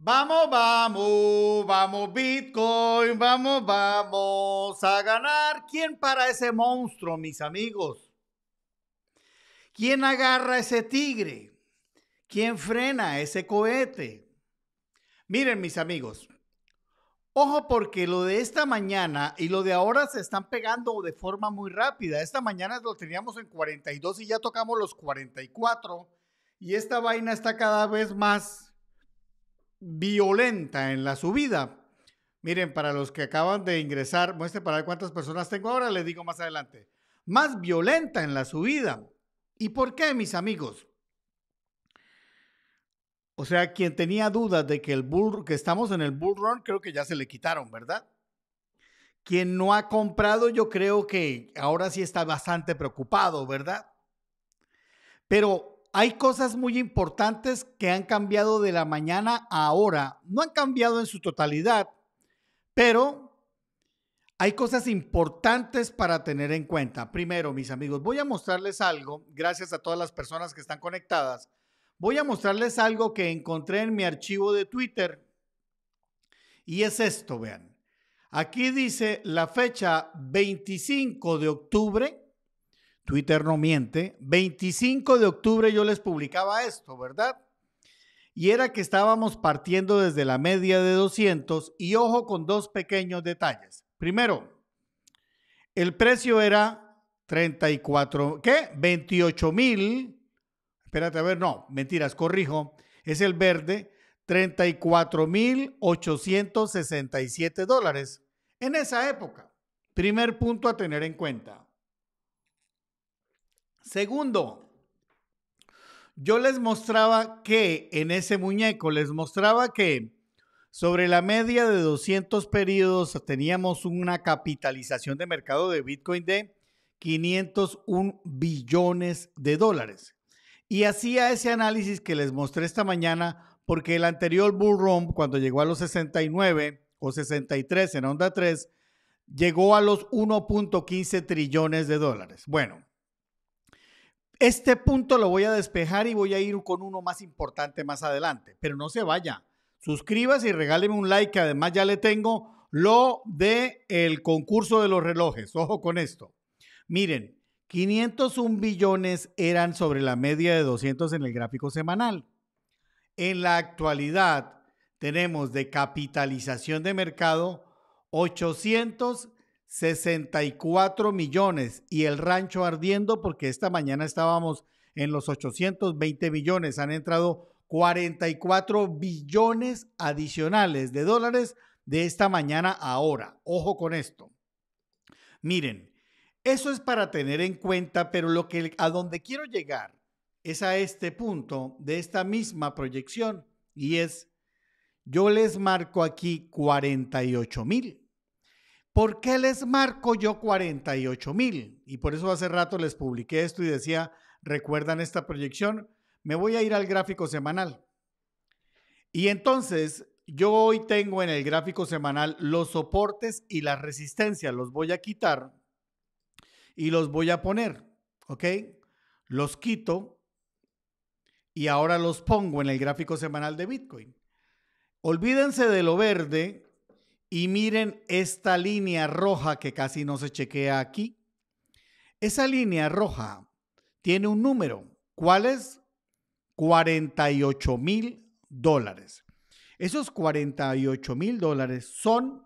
Vamos, vamos, vamos Bitcoin, vamos, vamos a ganar. ¿Quién para ese monstruo, mis amigos? ¿Quién agarra ese tigre? ¿Quién frena ese cohete? Miren, mis amigos, ojo porque lo de esta mañana y lo de ahora se están pegando de forma muy rápida. Esta mañana lo teníamos en 42 y ya tocamos los 44 y esta vaina está cada vez más violenta en la subida. Miren, para los que acaban de ingresar, muestre para cuántas personas tengo ahora, les digo más adelante. Más violenta en la subida. ¿Y por qué, mis amigos? O sea, quien tenía dudas de que el bull, que estamos en el bull run, creo que ya se le quitaron, ¿verdad? Quien no ha comprado, yo creo que ahora sí está bastante preocupado, ¿verdad? Pero hay cosas muy importantes que han cambiado de la mañana a ahora. No han cambiado en su totalidad, pero hay cosas importantes para tener en cuenta. Primero, mis amigos, voy a mostrarles algo, gracias a todas las personas que están conectadas. Voy a mostrarles algo que encontré en mi archivo de Twitter. Y es esto, vean. Aquí dice la fecha 25 de octubre Twitter no miente, 25 de octubre yo les publicaba esto, ¿verdad? Y era que estábamos partiendo desde la media de 200 y ojo con dos pequeños detalles. Primero, el precio era 34, ¿qué? 28 mil. Espérate, a ver, no, mentiras, corrijo. Es el verde, 34 mil 867 dólares en esa época. Primer punto a tener en cuenta. Segundo, yo les mostraba que en ese muñeco, les mostraba que sobre la media de 200 periodos teníamos una capitalización de mercado de Bitcoin de 501 billones de dólares. Y hacía ese análisis que les mostré esta mañana porque el anterior bull run, cuando llegó a los 69 o 63 en onda 3, llegó a los 1.15 trillones de dólares. Bueno, este punto lo voy a despejar y voy a ir con uno más importante más adelante, pero no se vaya. Suscríbase y regáleme un like, que además ya le tengo lo de el concurso de los relojes. Ojo con esto. Miren, 501 billones eran sobre la media de 200 en el gráfico semanal. En la actualidad tenemos de capitalización de mercado 800 64 millones y el rancho ardiendo porque esta mañana estábamos en los 820 millones. Han entrado 44 billones adicionales de dólares de esta mañana ahora. Ojo con esto. Miren, eso es para tener en cuenta, pero lo que a donde quiero llegar es a este punto de esta misma proyección y es yo les marco aquí 48 mil ¿Por qué les marco yo 48 mil? Y por eso hace rato les publiqué esto y decía, ¿recuerdan esta proyección? Me voy a ir al gráfico semanal. Y entonces, yo hoy tengo en el gráfico semanal los soportes y la resistencia. Los voy a quitar y los voy a poner, ¿ok? Los quito y ahora los pongo en el gráfico semanal de Bitcoin. Olvídense de lo verde y miren esta línea roja que casi no se chequea aquí. Esa línea roja tiene un número. ¿Cuál es? 48 mil dólares. Esos 48 mil dólares son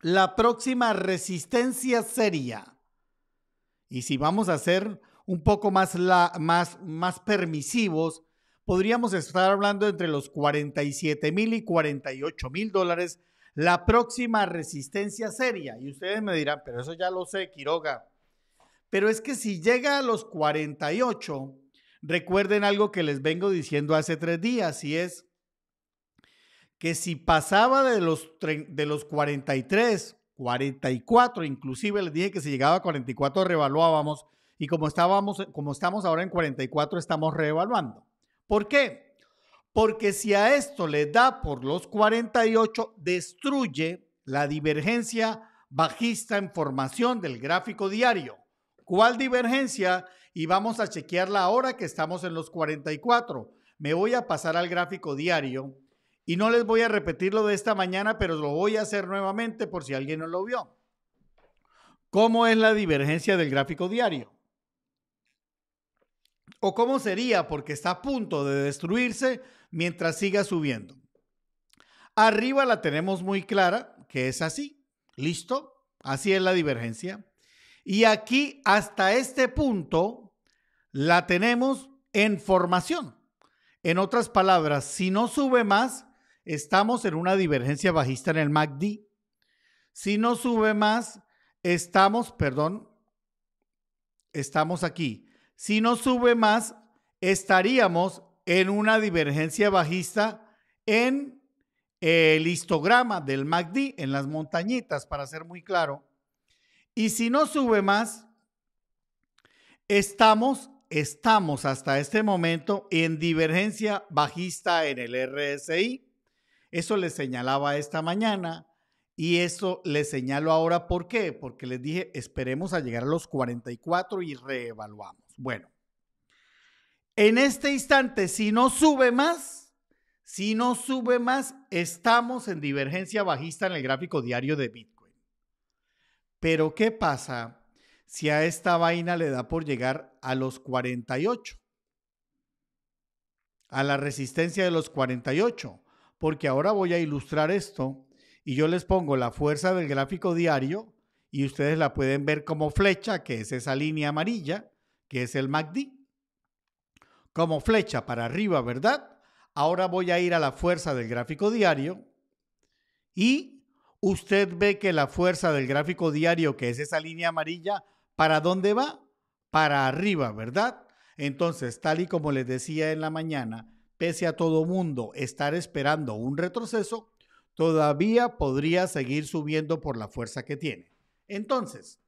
la próxima resistencia seria. Y si vamos a ser un poco más, más, más permisivos, podríamos estar hablando entre los 47 mil y 48 mil dólares la próxima resistencia seria. Y ustedes me dirán, pero eso ya lo sé, Quiroga. Pero es que si llega a los 48, recuerden algo que les vengo diciendo hace tres días, y es que si pasaba de los, de los 43, 44, inclusive les dije que si llegaba a 44 revaluábamos, y como, estábamos, como estamos ahora en 44, estamos reevaluando. ¿Por qué? porque si a esto le da por los 48, destruye la divergencia bajista en formación del gráfico diario. ¿Cuál divergencia? Y vamos a chequearla ahora que estamos en los 44. Me voy a pasar al gráfico diario y no les voy a repetir lo de esta mañana, pero lo voy a hacer nuevamente por si alguien no lo vio. ¿Cómo es la divergencia del gráfico diario? ¿O cómo sería? Porque está a punto de destruirse mientras siga subiendo. Arriba la tenemos muy clara, que es así. ¿Listo? Así es la divergencia. Y aquí hasta este punto la tenemos en formación. En otras palabras, si no sube más, estamos en una divergencia bajista en el MACD. Si no sube más, estamos, perdón, estamos aquí. Si no sube más, estaríamos en una divergencia bajista en el histograma del MACD, en las montañitas, para ser muy claro. Y si no sube más, estamos, estamos hasta este momento en divergencia bajista en el RSI. Eso les señalaba esta mañana y eso les señalo ahora. ¿Por qué? Porque les dije, esperemos a llegar a los 44 y reevaluamos. Bueno, en este instante, si no sube más, si no sube más, estamos en divergencia bajista en el gráfico diario de Bitcoin. Pero ¿qué pasa si a esta vaina le da por llegar a los 48? A la resistencia de los 48. Porque ahora voy a ilustrar esto y yo les pongo la fuerza del gráfico diario y ustedes la pueden ver como flecha, que es esa línea amarilla, que es el MACD como flecha para arriba, ¿verdad? Ahora voy a ir a la fuerza del gráfico diario y usted ve que la fuerza del gráfico diario, que es esa línea amarilla, ¿para dónde va? Para arriba, ¿verdad? Entonces, tal y como les decía en la mañana, pese a todo mundo estar esperando un retroceso, todavía podría seguir subiendo por la fuerza que tiene. Entonces,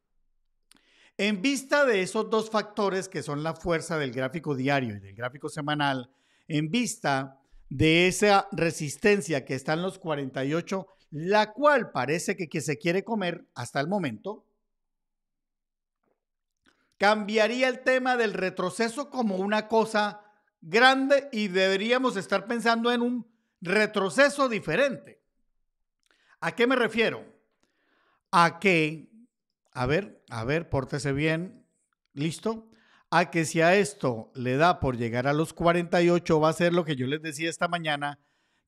en vista de esos dos factores que son la fuerza del gráfico diario y del gráfico semanal, en vista de esa resistencia que está en los 48, la cual parece que, se quiere comer hasta el momento, cambiaría el tema del retroceso como una cosa grande y deberíamos estar pensando en un retroceso diferente. ¿A qué me refiero? A que a ver, a ver, pórtese bien, listo, a que si a esto le da por llegar a los 48, va a ser lo que yo les decía esta mañana,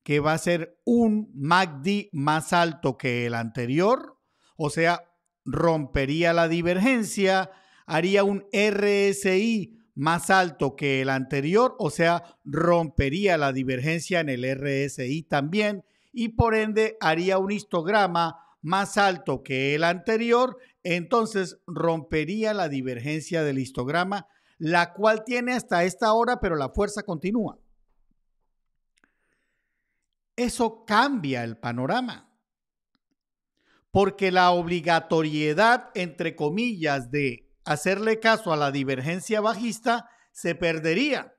que va a ser un MACD más alto que el anterior, o sea, rompería la divergencia, haría un RSI más alto que el anterior, o sea, rompería la divergencia en el RSI también, y por ende haría un histograma más alto que el anterior, entonces rompería la divergencia del histograma, la cual tiene hasta esta hora, pero la fuerza continúa. Eso cambia el panorama, porque la obligatoriedad, entre comillas, de hacerle caso a la divergencia bajista se perdería.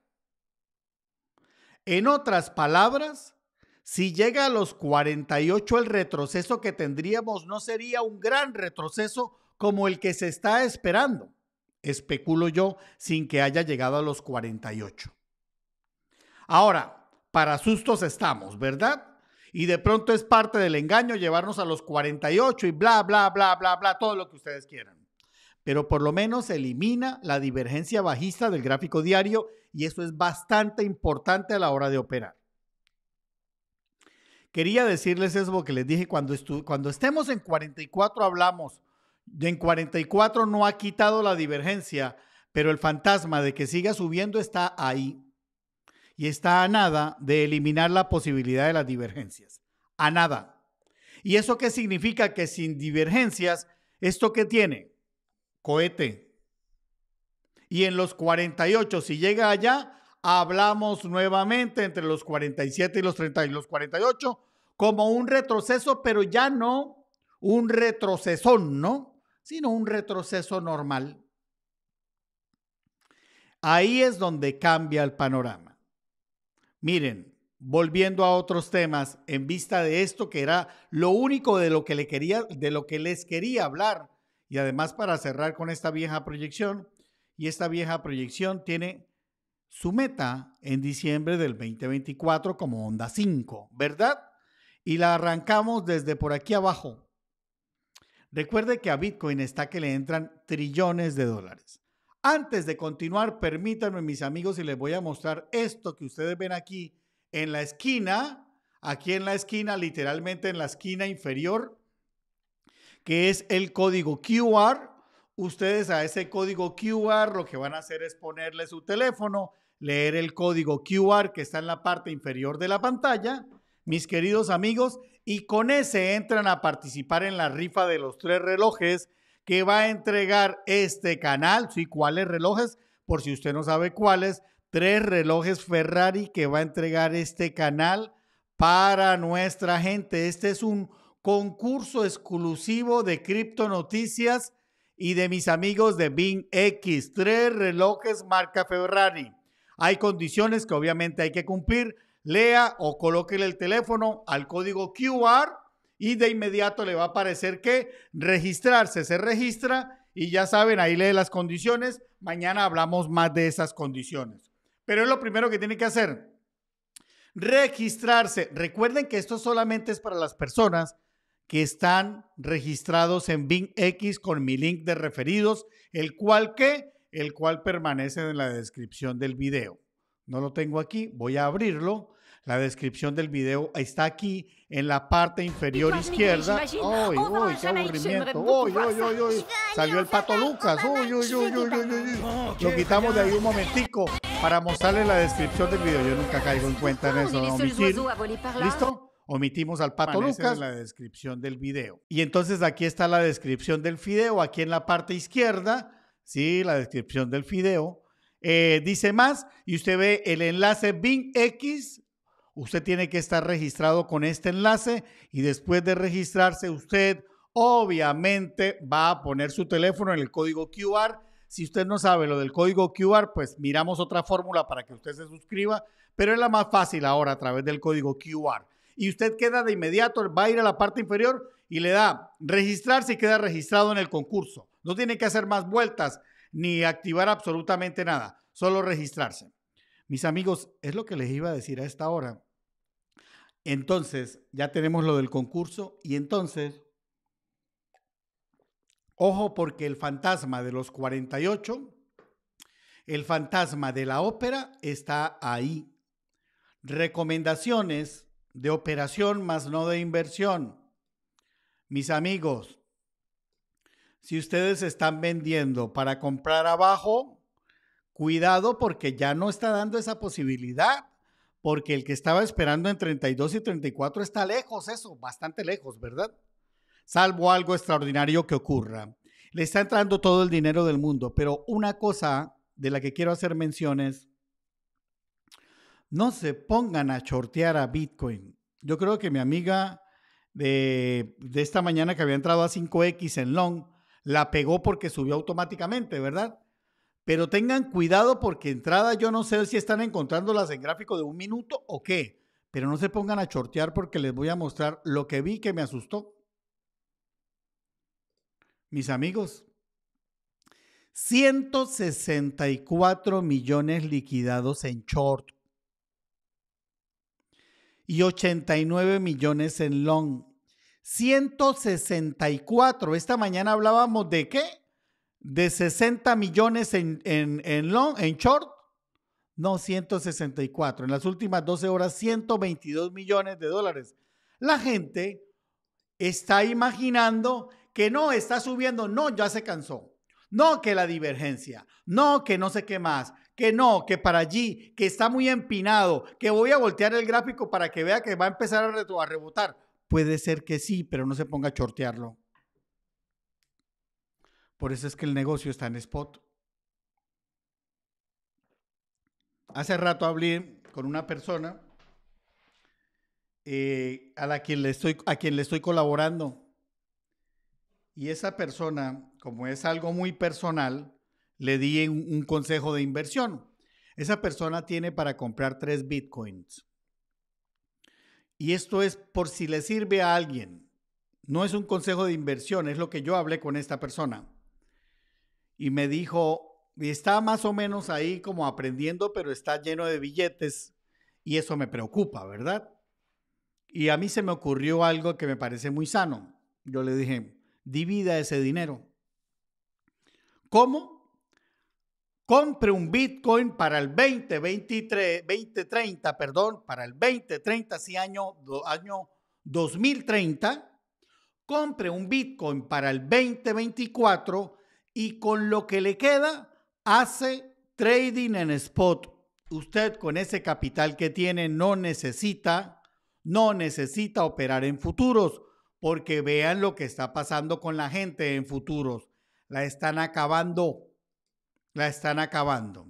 En otras palabras, si llega a los 48 el retroceso que tendríamos no sería un gran retroceso como el que se está esperando, especulo yo, sin que haya llegado a los 48. Ahora, para sustos estamos, ¿verdad? Y de pronto es parte del engaño llevarnos a los 48 y bla, bla, bla, bla, bla, todo lo que ustedes quieran. Pero por lo menos elimina la divergencia bajista del gráfico diario y eso es bastante importante a la hora de operar. Quería decirles eso que les dije cuando, cuando estemos en 44 hablamos. en 44 no ha quitado la divergencia, pero el fantasma de que siga subiendo está ahí. Y está a nada de eliminar la posibilidad de las divergencias. A nada. ¿Y eso qué significa? Que sin divergencias, ¿esto qué tiene? Cohete. Y en los 48, si llega allá, hablamos nuevamente entre los 47 y los 30 y los 48 como un retroceso, pero ya no un retrocesón, ¿no? Sino un retroceso normal. Ahí es donde cambia el panorama. Miren, volviendo a otros temas, en vista de esto que era lo único de lo que, le quería, de lo que les quería hablar, y además para cerrar con esta vieja proyección, y esta vieja proyección tiene su meta en diciembre del 2024 como onda 5, ¿verdad? Y la arrancamos desde por aquí abajo. Recuerde que a Bitcoin está que le entran trillones de dólares. Antes de continuar, permítanme mis amigos y les voy a mostrar esto que ustedes ven aquí en la esquina, aquí en la esquina, literalmente en la esquina inferior, que es el código QR. Ustedes a ese código QR lo que van a hacer es ponerle su teléfono leer el código QR que está en la parte inferior de la pantalla, mis queridos amigos, y con ese entran a participar en la rifa de los tres relojes que va a entregar este canal. Sí, ¿cuáles relojes? Por si usted no sabe cuáles, tres relojes Ferrari que va a entregar este canal para nuestra gente. Este es un concurso exclusivo de Cripto Noticias y de mis amigos de BIN X. Tres relojes marca Ferrari. Hay condiciones que obviamente hay que cumplir. Lea o colóquele el teléfono al código QR y de inmediato le va a aparecer que registrarse. Se registra y ya saben, ahí lee las condiciones. Mañana hablamos más de esas condiciones. Pero es lo primero que tiene que hacer. Registrarse. Recuerden que esto solamente es para las personas que están registrados en X con mi link de referidos, el cual que el cual permanece en la descripción del video. No lo tengo aquí, voy a abrirlo. La descripción del video está aquí en la parte inferior izquierda. Oh, ¡Uy, uy, qué aburrimiento! ¡Uy, uy, uy, Salió el pato Lucas. ¡Uy, uy, uy, Lo quitamos de ahí un momentico para mostrarle la descripción del video. Yo nunca caigo en cuenta en eso. ¿Listo? Omitimos al pato Lucas. En la descripción del video. Y entonces aquí está la descripción del video. Aquí en la parte izquierda ¿sí? La descripción del fideo. Eh, dice más y usted ve el enlace X. Usted tiene que estar registrado con este enlace y después de registrarse usted obviamente va a poner su teléfono en el código QR. Si usted no sabe lo del código QR, pues miramos otra fórmula para que usted se suscriba, pero es la más fácil ahora a través del código QR. Y usted queda de inmediato, va a ir a la parte inferior y le da registrarse y queda registrado en el concurso. No tiene que hacer más vueltas ni activar absolutamente nada, solo registrarse. Mis amigos, es lo que les iba a decir a esta hora. Entonces, ya tenemos lo del concurso y entonces, ojo porque el fantasma de los 48, el fantasma de la ópera está ahí. Recomendaciones de operación más no de inversión. Mis amigos, si ustedes están vendiendo para comprar abajo, cuidado porque ya no está dando esa posibilidad, porque el que estaba esperando en 32 y 34 está lejos, eso, bastante lejos, ¿verdad? Salvo algo extraordinario que ocurra. Le está entrando todo el dinero del mundo, pero una cosa de la que quiero hacer mención es, no se pongan a chortear a Bitcoin. Yo creo que mi amiga de, de esta mañana que había entrado a 5X en Long, la pegó porque subió automáticamente, ¿verdad? Pero tengan cuidado porque entrada yo no sé si están encontrándolas en gráfico de un minuto o qué. Pero no se pongan a chortear porque les voy a mostrar lo que vi que me asustó. Mis amigos, 164 millones liquidados en short y 89 millones en long. 164. Esta mañana hablábamos de qué? De 60 millones en, long, en short. No, 164. En las últimas 12 horas, 122 millones de dólares. La gente está imaginando que no, está subiendo, no, ya se cansó. No, que la divergencia. No, que no sé qué más. Que no, que para allí, que está muy empinado, que voy a voltear el gráfico para que vea que va a empezar a, rebotar puede ser que sí, pero no se ponga a chortearlo. Por eso es que el negocio está en spot. Hace rato hablé con una persona eh, a, la quien le estoy, a quien le estoy colaborando. Y esa persona, como es algo muy personal, le di un consejo de inversión. Esa persona tiene para comprar tres bitcoins. Y esto es por si le sirve a alguien. No es un consejo de inversión, es lo que yo hablé con esta persona. Y me dijo, y está más o menos ahí como aprendiendo, pero está lleno de billetes y eso me preocupa, ¿verdad? Y a mí se me ocurrió algo que me parece muy sano. Yo le dije, divida ese dinero. ¿Cómo? compre un Bitcoin para el 2023, 2030, perdón, para el 2030, sí, año, año 2030, compre un Bitcoin para el 2024 y con lo que le queda hace trading en spot. Usted con ese capital que tiene no necesita, no necesita operar en futuros, porque vean lo que está pasando con la gente en futuros. La están acabando la están acabando.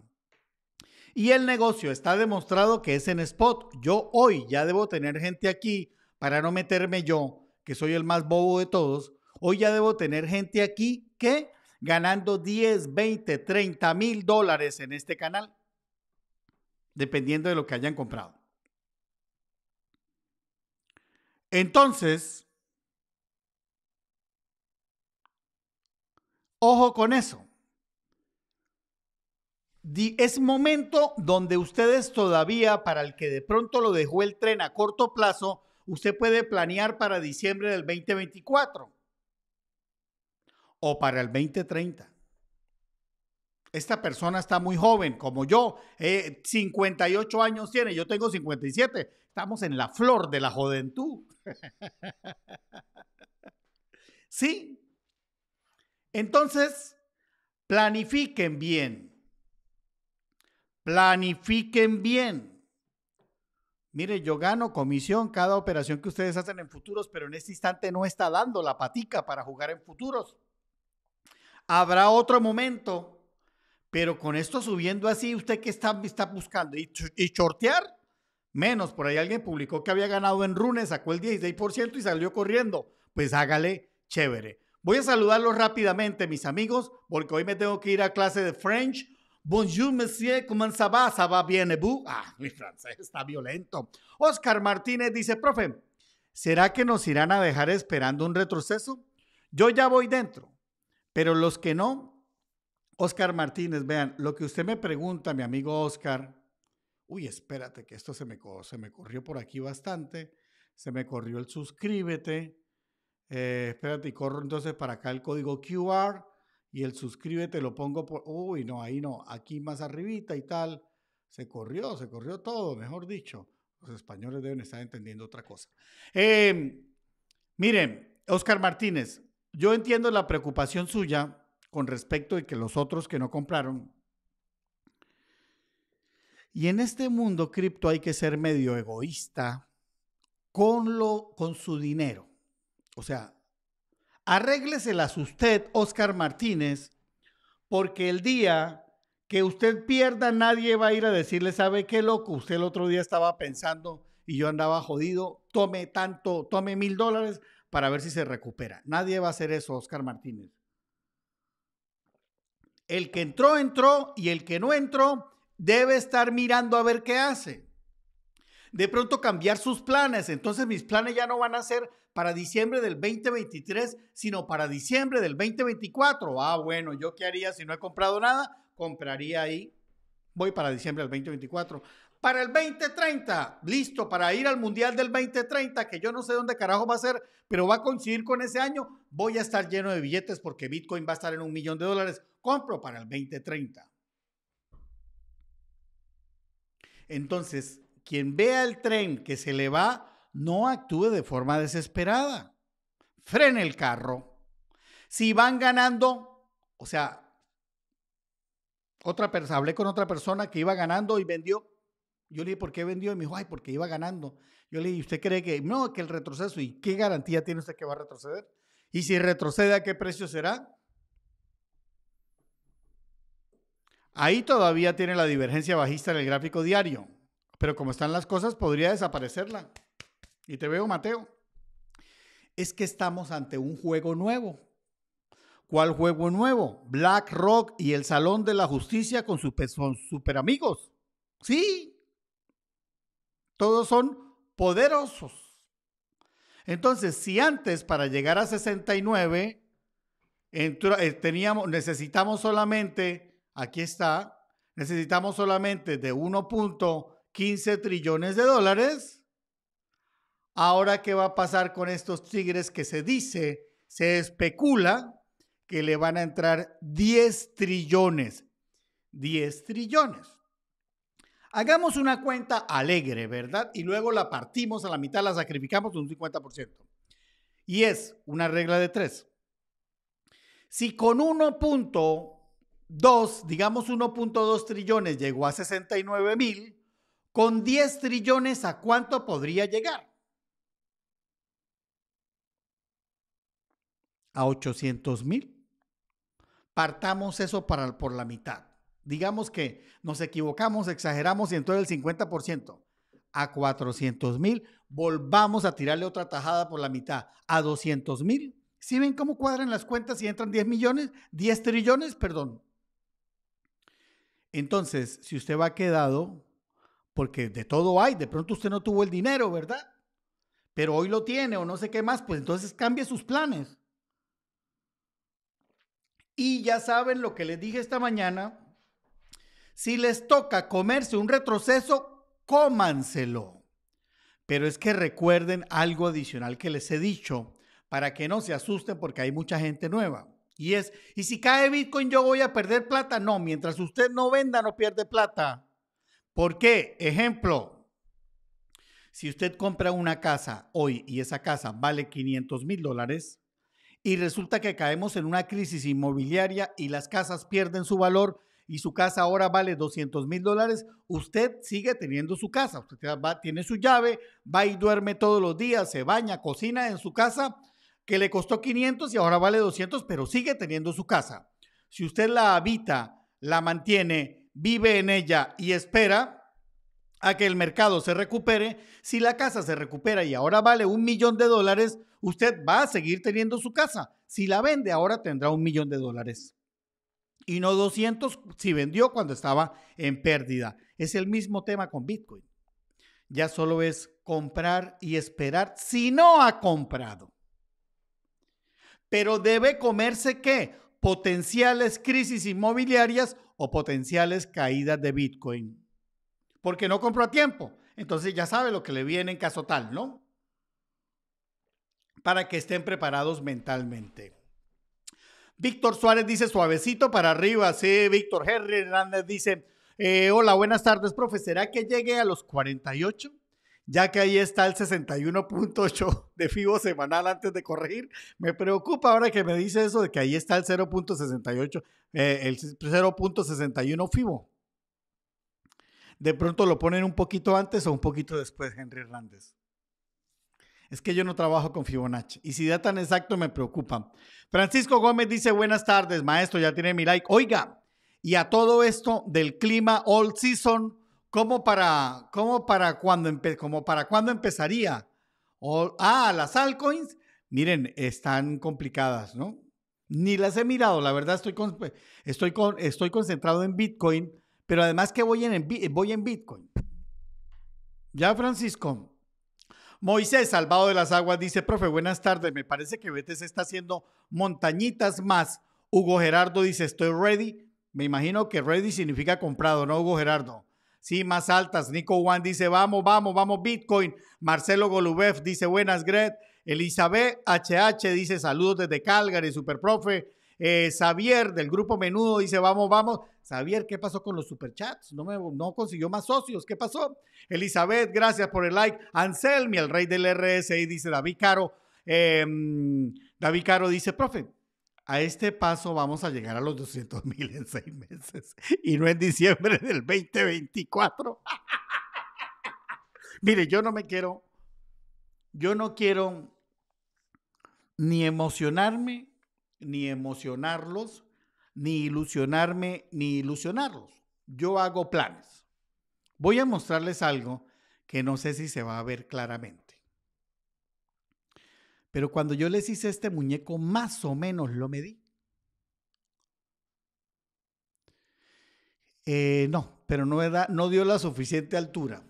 Y el negocio está demostrado que es en spot. Yo hoy ya debo tener gente aquí para no meterme yo, que soy el más bobo de todos. Hoy ya debo tener gente aquí que ganando 10, 20, 30 mil dólares en este canal, dependiendo de lo que hayan comprado. Entonces, ojo con eso. Es momento donde ustedes todavía, para el que de pronto lo dejó el tren a corto plazo, usted puede planear para diciembre del 2024 o para el 2030. Esta persona está muy joven, como yo, 58 eh, años tiene, yo tengo 57, estamos en la flor de la juventud. sí. Entonces, planifiquen bien Planifiquen bien. Mire, yo gano comisión cada operación que ustedes hacen en futuros, pero en este instante no está dando la patica para jugar en futuros. Habrá otro momento, pero con esto subiendo así, ¿usted qué está, buscando? ¿Y, sortear Menos, por ahí alguien publicó que había ganado en runes sacó el 16% y salió corriendo. Pues hágale, chévere. Voy a saludarlos rápidamente, mis amigos, porque hoy me tengo que ir a clase de French Bonjour, monsieur, comment ça va? bien, Ah, mi francés está violento. Oscar Martínez dice, profe, ¿será que nos irán a dejar esperando un retroceso? Yo ya voy dentro, pero los que no, Oscar Martínez, vean, lo que usted me pregunta, mi amigo Oscar, uy, espérate que esto se me, se me corrió por aquí bastante, se me corrió el suscríbete, eh, espérate y corro entonces para acá el código QR y el suscríbete lo pongo por, uy, no, ahí no, aquí más arribita y tal. Se corrió, se corrió todo, mejor dicho. Los españoles deben estar entendiendo otra cosa. Em, miren, Oscar Martínez, yo entiendo la preocupación suya con respecto de que los otros que no compraron. Y en este mundo cripto hay que ser medio egoísta con, lo, con su dinero. O sea, Arrégleselas usted, Oscar Martínez, porque el día que usted pierda, nadie va a ir a decirle, ¿sabe qué loco? Usted el otro día estaba pensando y yo andaba jodido, tome tanto, tome mil dólares para ver si se recupera. Nadie va a hacer eso, Oscar Martínez. El que entró, entró y el que no entró, debe estar mirando a ver qué hace de pronto cambiar sus planes. Entonces mis planes ya no van a ser para diciembre del 2023, sino para diciembre del 2024. Ah, bueno, ¿yo qué haría si no he comprado nada? Compraría ahí. Voy para diciembre del 2024. Para el 2030, listo, para ir al Mundial del 2030, que yo no sé dónde carajo va a ser, pero va a coincidir con ese año, voy a estar lleno de billetes porque Bitcoin va a estar en un millón de dólares. Compro para el 2030. Entonces, quien vea el tren que se le va, no actúe de forma desesperada. Frene el carro. Si van ganando, o sea, otra persona, hablé con otra persona que iba ganando y vendió. Yo le dije, ¿por qué vendió? Y me dijo, ay, porque iba ganando. Yo le dije, ¿usted cree que no, que el retroceso? ¿Y qué garantía tiene usted que va a retroceder? Y si retrocede, ¿a qué precio será? Ahí todavía tiene la divergencia bajista en el gráfico diario. Pero como están las cosas, podría desaparecerla. Y te veo, Mateo. Es que estamos ante un juego nuevo. ¿Cuál juego nuevo? Black Rock y el Salón de la Justicia con sus super amigos. Sí. Todos son poderosos. Entonces, si antes para llegar a 69 eh, teníamos, necesitamos solamente, aquí está, necesitamos solamente de 1. 15 trillones de dólares. Ahora, ¿qué va a pasar con estos tigres que se dice, se especula que le van a entrar 10 trillones? 10 trillones. Hagamos una cuenta alegre, ¿verdad? Y luego la partimos a la mitad, la sacrificamos un 50%. Y es una regla de tres. Si con 1.2, digamos 1.2 trillones llegó a 69 mil, con 10 trillones, ¿a cuánto podría llegar? A 800 mil. Partamos eso para, por la mitad. Digamos que nos equivocamos, exageramos y entonces el 50% a 400 mil, volvamos a tirarle otra tajada por la mitad a 200 mil. ¿Sí ven cómo cuadran las cuentas y entran 10 millones, 10 trillones, perdón. Entonces, si usted va quedado porque de todo hay, de pronto usted no tuvo el dinero, ¿verdad? Pero hoy lo tiene o no sé qué más, pues entonces cambie sus planes. Y ya saben lo que les dije esta mañana, si les toca comerse un retroceso, cómanselo. Pero es que recuerden algo adicional que les he dicho para que no se asusten porque hay mucha gente nueva. Y es, ¿y si cae Bitcoin yo voy a perder plata? No, mientras usted no venda no pierde plata. ¿Por qué? Ejemplo, si usted compra una casa hoy y esa casa vale 500 mil dólares y resulta que caemos en una crisis inmobiliaria y las casas pierden su valor y su casa ahora vale 200 mil dólares, usted sigue teniendo su casa, usted tiene su llave, va y duerme todos los días, se baña, cocina en su casa que le costó 500 y ahora vale 200, pero sigue teniendo su casa. Si usted la habita, la mantiene vive en ella y espera a que el mercado se recupere, si la casa se recupera y ahora vale un millón de dólares, usted va a seguir teniendo su casa. Si la vende ahora tendrá un millón de dólares. Y no 200 si vendió cuando estaba en pérdida. Es el mismo tema con Bitcoin. Ya solo es comprar y esperar si no ha comprado. Pero debe comerse qué? Potenciales crisis inmobiliarias o potenciales caídas de Bitcoin. Porque no compró a tiempo. Entonces ya sabe lo que le viene en caso tal, ¿no? Para que estén preparados mentalmente. Víctor Suárez dice suavecito para arriba. Sí, Víctor Henry Hernández dice, eh, hola, buenas tardes, profe. ¿Será que llegue a los 48? ya que ahí está el 61.8 de FIBO semanal antes de corregir. Me preocupa ahora que me dice eso de que ahí está el 0.68, eh, el 0.61 FIBO. De pronto lo ponen un poquito antes o un poquito después, Henry Hernández. Es que yo no trabajo con Fibonacci. Y si da tan exacto, me preocupa. Francisco Gómez dice: Buenas tardes, maestro, ya tiene mi like. Oiga, y a todo esto del clima all season, ¿Cómo para, cómo para, cuando, como para cuándo empezaría? O, ah, las altcoins, miren, están complicadas, ¿no? Ni las he mirado, la verdad estoy, estoy, estoy concentrado en Bitcoin, pero además que voy en, voy en Bitcoin. Ya, Francisco. Moisés, salvado de las aguas, dice, profe, buenas tardes, me parece que BTC está haciendo montañitas más. Hugo Gerardo dice, estoy ready. Me imagino que ready significa comprado, ¿no, Hugo Gerardo? Sí, más altas. Nico Juan dice, vamos, vamos, vamos, Bitcoin. Marcelo Golubev dice, buenas, Gret. Elizabeth HH dice, saludos desde Calgary, superprofe. profe. Eh, Xavier del grupo Menudo dice, vamos, vamos. Xavier, ¿qué pasó con los superchats? No, me, no consiguió más socios. ¿Qué pasó? Elizabeth, gracias por el like. Anselmi, el rey del RSI, dice David Caro. Em, David Caro dice, profe, a este paso vamos a llegar a los 200 mil en seis meses y no en diciembre del 2024. Mire, yo no me quiero, yo no quiero ni emocionarme, ni emocionarlos, ni ilusionarme, ni ilusionarlos. Yo hago planes. Voy a mostrarles algo que no sé si se va a ver claramente. Pero cuando yo les hice este muñeco, más o menos lo medí. Eh, no, pero no, no dio la suficiente altura.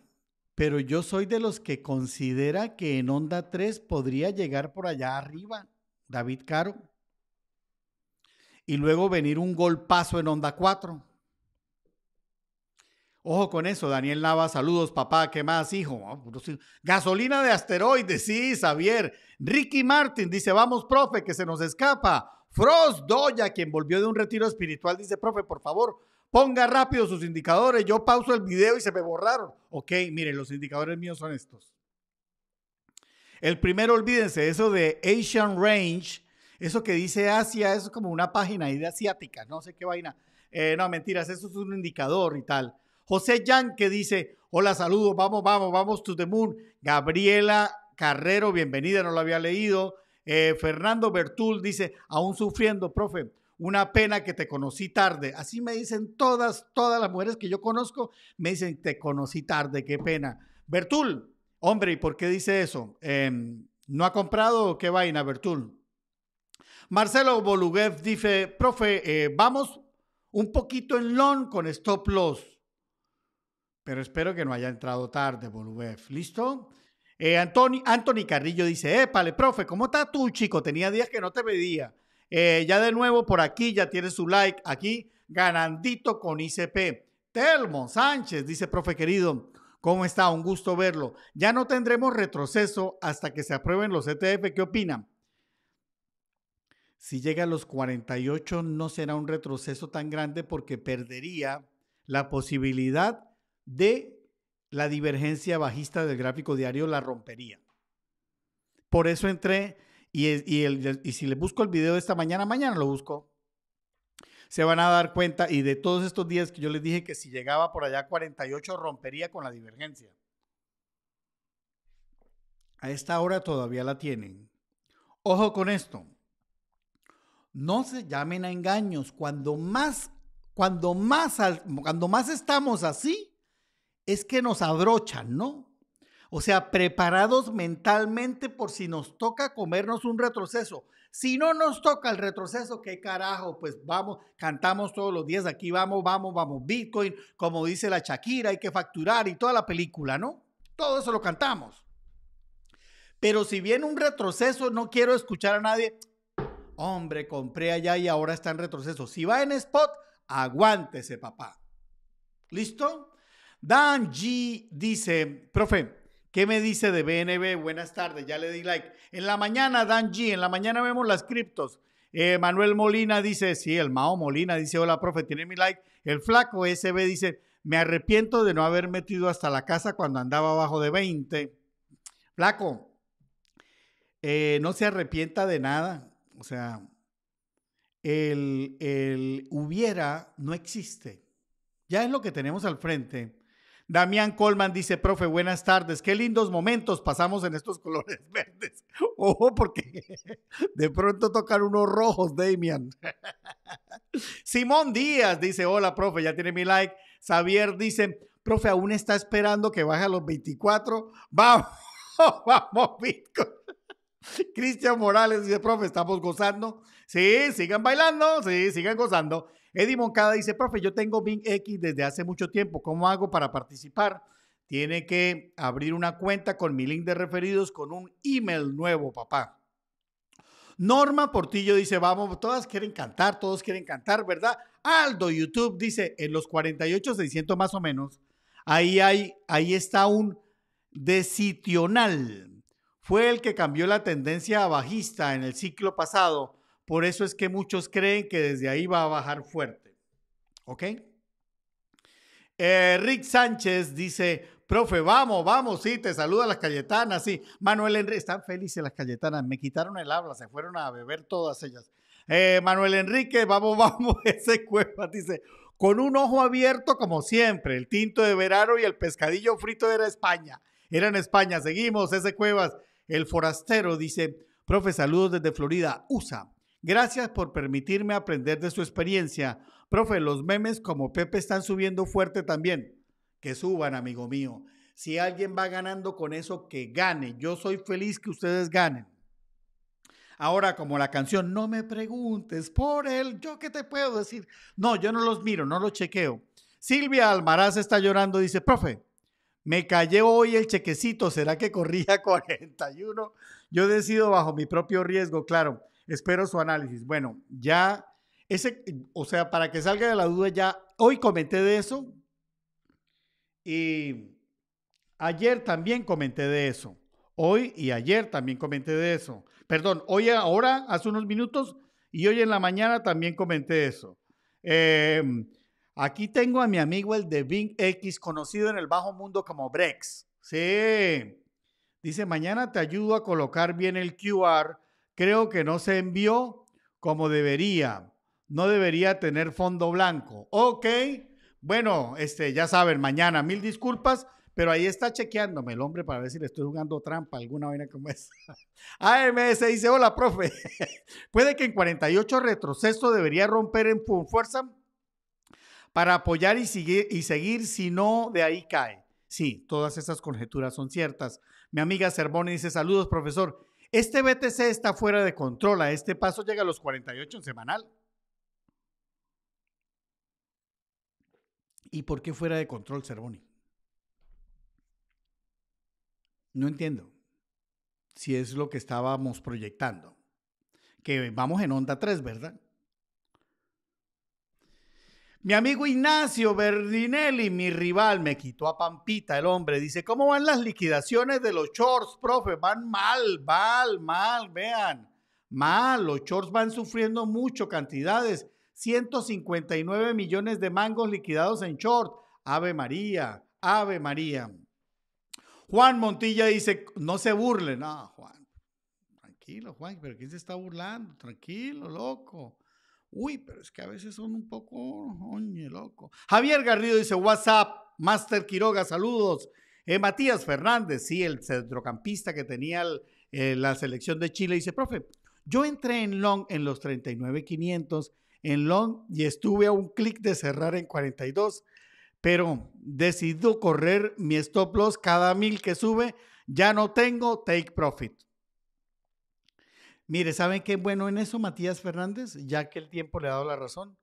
Pero yo soy de los que considera que en onda 3 podría llegar por allá arriba, David Caro. Y luego venir un golpazo en onda 4 Ojo con eso, Daniel Nava, saludos, papá, ¿qué más, hijo? Ah, gasolina de asteroides, sí, Xavier. Ricky Martin dice, vamos, profe, que se nos escapa. Frost Doya, quien volvió de un retiro espiritual, dice, profe, por favor, ponga rápido sus indicadores. Yo pauso el video y se me borraron. Ok, miren, los indicadores míos son estos. El primero, olvídense, eso de Asian Range, eso que dice Asia, eso es como una página de asiática, no sé qué vaina. Eh, no, mentiras, eso es un indicador y tal. José Yan que dice, hola, saludos, vamos, vamos, vamos to the moon. Gabriela Carrero, bienvenida, no lo había leído. Eh, Fernando Bertul dice, aún sufriendo, profe, una pena que te conocí tarde. Así me dicen todas, todas las mujeres que yo conozco, me dicen, te conocí tarde, qué pena. Bertul, hombre, ¿y por qué dice eso? Em, ¿No ha comprado qué vaina, Bertul? Marcelo Boluguev dice, profe, eh, vamos un poquito en long con stop loss pero espero que no haya entrado tarde, volver. ¿Listo? Eh, Anthony, Carrillo dice, épale, profe, ¿cómo está tú, chico? Tenía días que no te veía. Eh, ya de nuevo por aquí, ya tiene su like aquí, ganandito con ICP. Telmo Sánchez dice, profe querido, ¿cómo está? Un gusto verlo. Ya no tendremos retroceso hasta que se aprueben los ETF. ¿Qué opinan? Si llega a los 48 no será un retroceso tan grande porque perdería la posibilidad de la divergencia bajista del gráfico diario la rompería. Por eso entré y, si le busco el video de esta mañana, mañana lo busco, se van a dar cuenta y de todos estos días que yo les dije que si llegaba por allá 48 rompería con la divergencia. A esta hora todavía la tienen. Ojo con esto. No se llamen a engaños. Cuando más, cuando más, cuando más estamos así, es que nos abrochan, ¿no? O sea, preparados mentalmente por si nos toca comernos un retroceso. Si no nos toca el retroceso, qué carajo, pues vamos, cantamos todos los días, aquí vamos, vamos, vamos, Bitcoin, como dice la Shakira, hay que facturar y toda la película, ¿no? Todo eso lo cantamos. Pero si viene un retroceso, no quiero escuchar a nadie, hombre, compré allá y ahora está en retroceso. Si va en spot, aguántese, papá. ¿Listo? Dan G dice, profe, ¿qué me dice de BNB? Buenas tardes, ya le di like. En la mañana, Dan G, en la mañana vemos las criptos. Eh, Manuel Molina dice, sí, el Mao Molina dice, hola, profe, tiene mi like. El flaco SB dice, me arrepiento de no haber metido hasta la casa cuando andaba abajo de 20. Flaco, eh, no se arrepienta de nada. O sea, el, el hubiera no existe. Ya es lo que tenemos al frente. Damián Colman dice, profe, buenas tardes. Qué lindos momentos pasamos en estos colores verdes. Ojo, porque de pronto tocan unos rojos, Damian. Simón Díaz dice, hola, profe, ya tiene mi like. Xavier dice, profe, aún está esperando que baje a los 24. Vamos, vamos, Bitcoin. Cristian Morales dice, profe, estamos gozando. Sí, sigan bailando, sí, sigan gozando. Eddie Moncada dice, profe, yo tengo Bing X desde hace mucho tiempo, ¿cómo hago para participar? Tiene que abrir una cuenta con mi link de referidos con un email nuevo, papá. Norma Portillo dice, vamos, todas quieren cantar, todos quieren cantar, ¿verdad? Aldo YouTube dice, en los 48, 600 más o menos, ahí, hay, ahí está un desitional fue el que cambió la tendencia bajista en el ciclo pasado. Por eso es que muchos creen que desde ahí va a bajar fuerte. ¿Ok? Eh, Rick Sánchez dice, profe, vamos, vamos, sí, te saluda las Cayetanas, sí. Manuel Enrique, están felices las Cayetanas, me quitaron el habla, se fueron a beber todas ellas. Eh, Manuel Enrique, vamos, vamos, ese cueva, dice, con un ojo abierto como siempre, el tinto de verano y el pescadillo frito era España, eran España, seguimos, ese cuevas. El forastero dice, profe, saludos desde Florida, USA. Gracias por permitirme aprender de su experiencia. Profe, los memes como Pepe están subiendo fuerte también. Que suban, amigo mío. Si alguien va ganando con eso, que gane. Yo soy feliz que ustedes ganen. Ahora, como la canción No me preguntes por él, ¿yo qué te puedo decir? No, yo no los miro, no los chequeo. Silvia Almaraz está llorando, dice, profe, me callé hoy el chequecito, ¿será que corría 41? Yo decido bajo mi propio riesgo, claro. Espero su análisis. Bueno, ya ese, o sea, para que salga de la duda ya, hoy comenté de eso y ayer también comenté de eso. Hoy y ayer también comenté de eso. Perdón, hoy ahora, hace unos minutos y hoy en la mañana también comenté eso. Eh, Aquí tengo a mi amigo el de Bing X, conocido en el bajo mundo como Brex. Sí. Dice, mañana te ayudo a colocar bien el QR. Creo que no se envió como debería. No debería tener fondo blanco. Ok. Bueno, este, ya saben, mañana, mil disculpas, pero ahí está chequeándome el hombre para ver si le estoy jugando trampa, alguna vaina como esa. AMS dice, hola, profe. Puede que en 48 retroceso debería romper en fuerza para apoyar y, y seguir, si no, de ahí cae. Sí, todas esas conjeturas son ciertas. Mi amiga Cervoni dice, saludos, profesor. Este BTC está fuera de control. A este paso llega a los 48 en semanal. ¿Y por qué fuera de control, Cervoni? No entiendo si es lo que estábamos proyectando. Que vamos en onda 3, ¿verdad? Mi amigo Ignacio Berdinelli, mi rival, me quitó a Pampita, el hombre. Dice, ¿cómo van las liquidaciones de los shorts, profe? Van mal, mal, mal, vean. Mal, los shorts van sufriendo mucho cantidades. 159 millones de mangos liquidados en short. Ave María, Ave María. Juan Montilla dice, no se burlen. No, Juan, tranquilo, Juan, pero ¿quién se está burlando? Tranquilo, loco. Uy, pero es que a veces son un poco, oye, loco. Javier Garrido dice, WhatsApp, Master Quiroga, saludos. Eh, Matías Fernández, sí, el centrocampista que tenía eh, la selección de Chile, dice, profe, yo entré en long en los 39,500, en long, y estuve a un clic de cerrar en 42, pero decido correr mi stop loss cada mil que sube, ya no tengo take profit. Mire, ¿saben qué bueno en eso, Matías Fernández? Ya que el tiempo le ha dado la razón.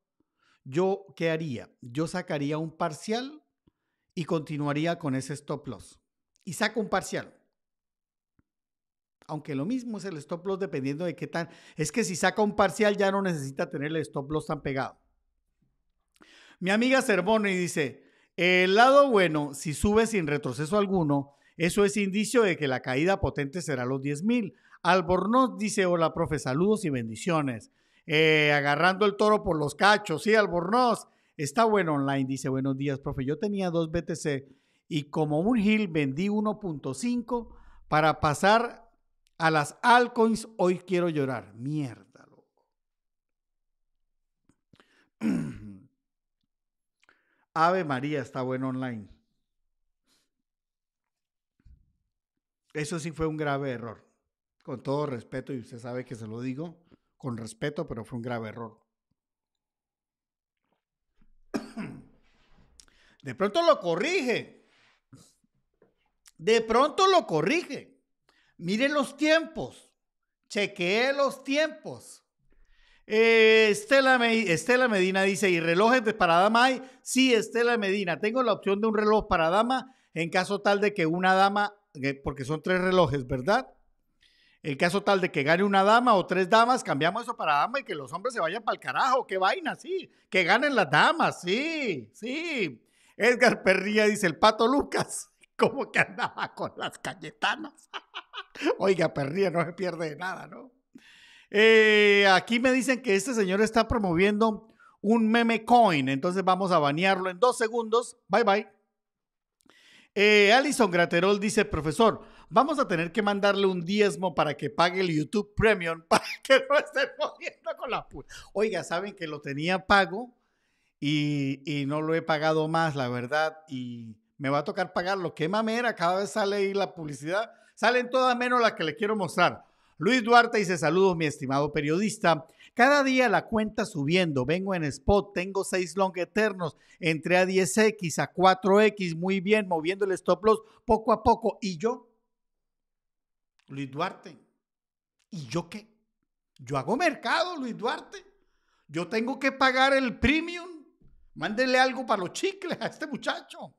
Yo, ¿qué haría? Yo sacaría un parcial y continuaría con ese stop loss. Y saco un parcial. Aunque lo mismo es el stop loss dependiendo de qué tan... Es que si saca un parcial ya no necesita tener el stop loss tan pegado. Mi amiga Cervone dice, el lado bueno, si sube sin retroceso alguno, eso es indicio de que la caída potente será los 10 mil. Albornoz dice, hola profe, saludos y bendiciones. Eh, agarrando el toro por los cachos, sí, Albornoz. Está bueno online, dice, buenos días, profe. Yo tenía dos BTC y como un Gil vendí 1.5 para pasar a las altcoins. Hoy quiero llorar. Mierda, loco. Ave María está bueno online. Eso sí fue un grave error. Con todo respeto, y usted sabe que se lo digo, con respeto, pero fue un grave error. De pronto lo corrige. De pronto lo corrige. Miren los tiempos. Chequeé los tiempos. Eh, Estela, Medina dice, ¿y relojes de para dama hay? Sí, Estela Medina, tengo la opción de un reloj para dama en caso tal de que una dama porque son tres relojes, ¿verdad? El caso tal de que gane una dama o tres damas, cambiamos eso para dama y que los hombres se vayan para el carajo, qué vaina, sí, que ganen las damas, sí, sí. Edgar Perría dice el pato Lucas, como que andaba con las cayetanas. Oiga, Perría no se pierde de nada, ¿no? Eh, aquí me dicen que este señor está promoviendo un meme coin, entonces vamos a banearlo en dos segundos. Bye bye. Eh, Alison Graterol dice, profesor, vamos a tener que mandarle un diezmo para que pague el YouTube Premium para que no esté moviendo con la puta. Oiga, saben que lo tenía pago y, y, no lo he pagado más, la verdad, y me va a tocar pagarlo. Qué mamera, cada vez sale ahí la publicidad. Salen todas menos las que le quiero mostrar. Luis Duarte dice, saludos, mi estimado periodista. Cada día la cuenta subiendo. Vengo en spot, tengo seis long eternos, entré a 10X, a 4X, muy bien, moviendo el stop loss poco a poco. ¿Y yo? Luis Duarte. ¿Y yo qué? Yo hago mercado, Luis Duarte. Yo tengo que pagar el premium. Mándele algo para los chicles a este muchacho.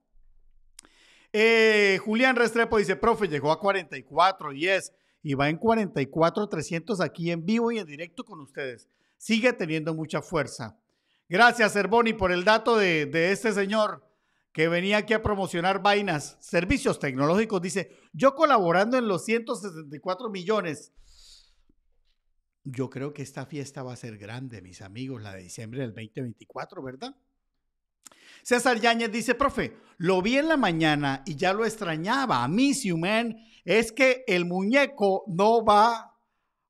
Eh, Julián Restrepo dice, profe, llegó a 44, es y va en 44.300 aquí en vivo y en directo con ustedes. Sigue teniendo mucha fuerza. Gracias, Herboni, por el dato de, este señor que venía aquí a promocionar vainas, servicios tecnológicos. Dice, yo colaborando en los 164 millones. Yo creo que esta fiesta va a ser grande, mis amigos, la de diciembre del 2024, ¿verdad? César Yáñez dice, profe, lo vi en la mañana y ya lo extrañaba. A mí, es que el muñeco no va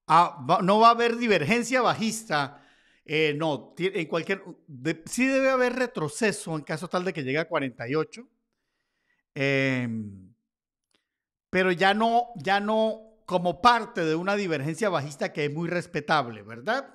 a, no va a haber divergencia bajista. Eh, no, en cualquier. sí debe haber retroceso en caso tal de que llegue a 48. Em, pero ya no, ya no como parte de una divergencia bajista que es muy respetable, ¿verdad?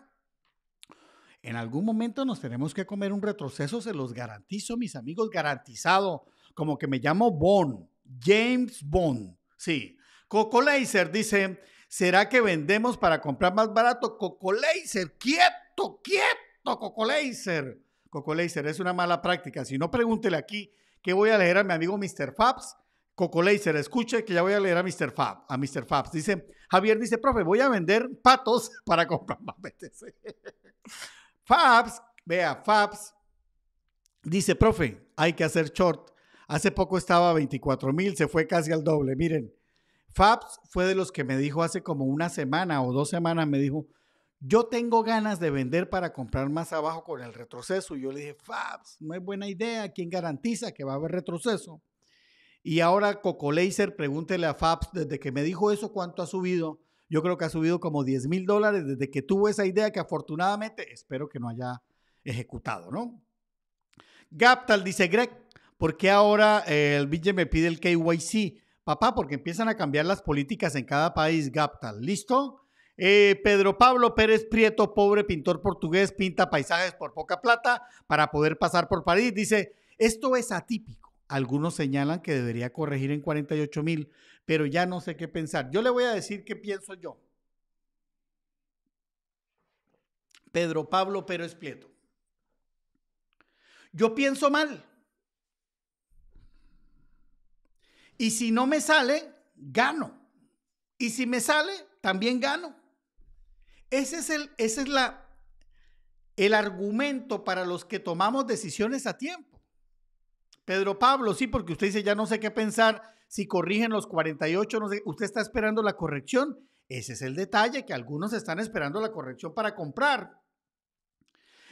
En algún momento nos tenemos que comer un retroceso, se los garantizo, mis amigos, garantizado. Como que me llamo Bond, James Bond. Sí. Coco Laser dice, ¿será que vendemos para comprar más barato? Coco Laser, quieto, quieto, Coco Laser. Coco Laser es una mala práctica. Si no, pregúntele aquí que voy a leer a mi amigo Mr. Fabs. Coco Laser, escuche que ya voy a leer a Mr. Fab, a Mr. Fabs. Dice, Javier dice, profe, voy a vender patos para comprar más BTC. Fabs, vea, Fabs, dice, profe, hay que hacer short Hace poco estaba a 24 mil, se fue casi al doble. Miren, Fabs fue de los que me dijo hace como una semana o dos semanas, me dijo, yo tengo ganas de vender para comprar más abajo con el retroceso. Y yo le dije, Fabs, no es buena idea, ¿quién garantiza que va a haber retroceso? Y ahora Coco Laser, pregúntele a Fabs, desde que me dijo eso, ¿cuánto ha subido? Yo creo que ha subido como 10 mil dólares desde que tuvo esa idea que afortunadamente espero que no haya ejecutado, ¿no? Gaptal dice, Greg, ¿por qué ahora eh, el billete me pide el KYC? Papá, porque empiezan a cambiar las políticas en cada país, GAPTAL. ¿Listo? Eh, Pedro Pablo Pérez Prieto, pobre pintor portugués, pinta paisajes por poca plata para poder pasar por París. Dice, esto es atípico. Algunos señalan que debería corregir en 48 mil, pero ya no sé qué pensar. Yo le voy a decir qué pienso yo. Pedro Pablo Pérez Prieto. Yo pienso mal. Y si no me sale, gano. Y si me sale, también gano. Ese es el, es la, el argumento para los que tomamos decisiones a tiempo. Pedro Pablo, sí, porque usted dice, ya no sé qué pensar, si corrigen los 48, no sé, usted está esperando la corrección. Ese es el detalle, que algunos están esperando la corrección para comprar.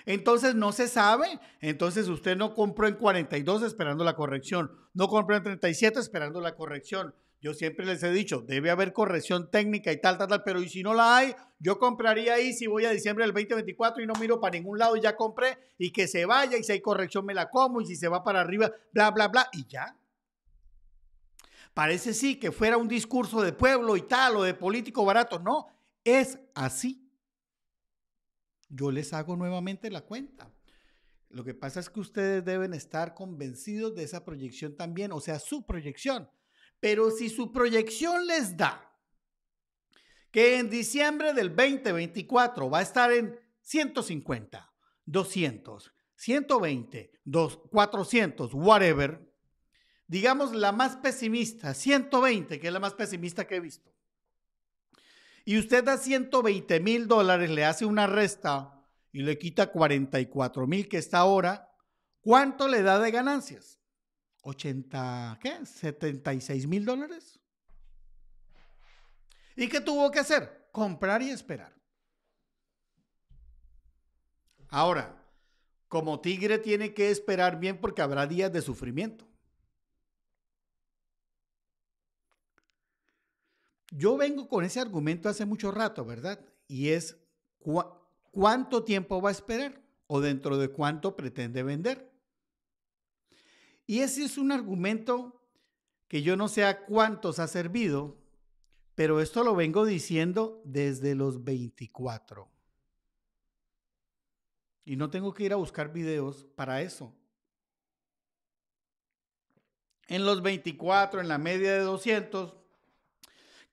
Entonces no se sabe. Entonces usted no compró en 42 esperando la corrección, no compró en 37 esperando la corrección. Yo siempre les he dicho, debe haber corrección técnica y tal, tal, tal, pero y si no la hay, yo compraría ahí si voy a diciembre del 2024 y no miro para ningún lado y ya compré y que se vaya y si hay corrección me la como y si se va para arriba, bla, bla, bla, y ya. Parece sí que fuera un discurso de pueblo y tal o de político barato, no, es así yo les hago nuevamente la cuenta. Lo que pasa es que ustedes deben estar convencidos de esa proyección también, o sea, su proyección. Pero si su proyección les da que en diciembre del 2024 va a estar en 150, 200, 120, 400, whatever, digamos la más pesimista, 120, que es la más pesimista que he visto y usted da 120 mil dólares, le hace una resta y le quita 44 mil que está ahora, ¿cuánto le da de ganancias? 80, ¿qué? 76 mil dólares. ¿Y qué tuvo que hacer? Comprar y esperar. Ahora, como tigre tiene que esperar bien porque habrá días de sufrimiento. yo vengo con ese argumento hace mucho rato, ¿verdad? Y es cuánto tiempo va a esperar o dentro de cuánto pretende vender. Y ese es un argumento que yo no sé a cuántos ha servido, pero esto lo vengo diciendo desde los 24. Y no tengo que ir a buscar videos para eso. En los 24, en la media de 200,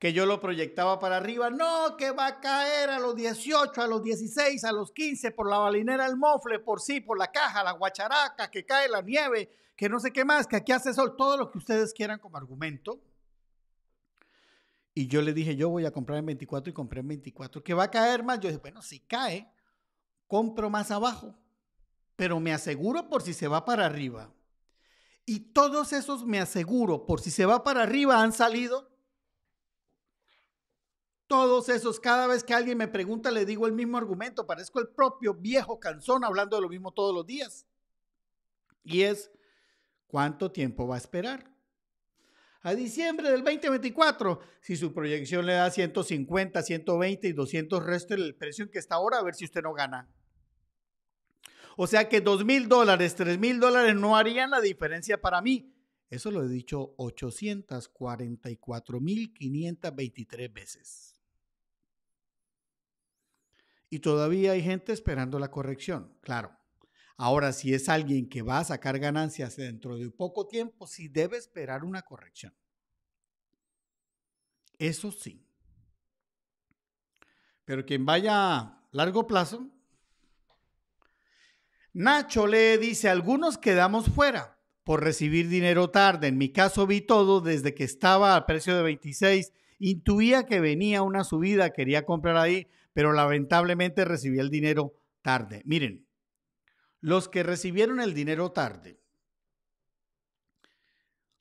que yo lo proyectaba para arriba. No, que va a caer a los 18, a los 16, a los 15, por la balinera, el mofle, por sí, por la caja, la guacharaca, que cae la nieve, que no sé qué más, que aquí hace sol, todo lo que ustedes quieran como argumento. Y yo le dije, yo voy a comprar en 24 y compré en 24. ¿Que va a caer más? Yo dije, bueno, si cae, compro más abajo, pero me aseguro por si se va para arriba. Y todos esos me aseguro por si se va para arriba han salido todos esos, cada vez que alguien me pregunta, le digo el mismo argumento, parezco el propio viejo canzón hablando de lo mismo todos los días. Y es, ¿cuánto tiempo va a esperar? A diciembre del 2024, si su proyección le da 150, 120 y 200 resto el precio en que está ahora, a ver si usted no gana. O sea que dos mil dólares, tres mil dólares no harían la diferencia para mí. Eso lo he dicho 844.523 veces y todavía hay gente esperando la corrección, claro. Ahora, si es alguien que va a sacar ganancias dentro de poco tiempo, sí debe esperar una corrección. Eso sí. Pero quien vaya a largo plazo, Nacho le dice, algunos quedamos fuera por recibir dinero tarde. En mi caso vi todo desde que estaba al precio de 26. Intuía que venía una subida, quería comprar ahí, pero lamentablemente recibí el dinero tarde. Miren, los que recibieron el dinero tarde,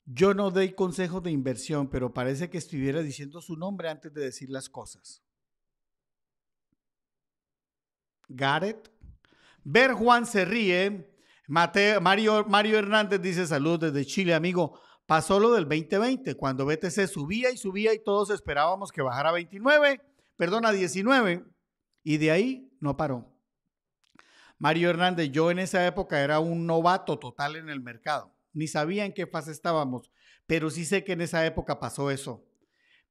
yo no doy consejos de inversión, pero parece que estuviera diciendo su nombre antes de decir las cosas. Gareth. Ver Juan se ríe. Mario, Mario Hernández dice salud desde Chile, amigo. Pasó lo del 2020, cuando BTC subía y subía y todos esperábamos que bajara a 29 Perdona 19 y de ahí no paró. Mario Hernández, yo en esa época era un novato total en el mercado, ni sabía en qué fase estábamos, pero sí sé que en esa época pasó eso.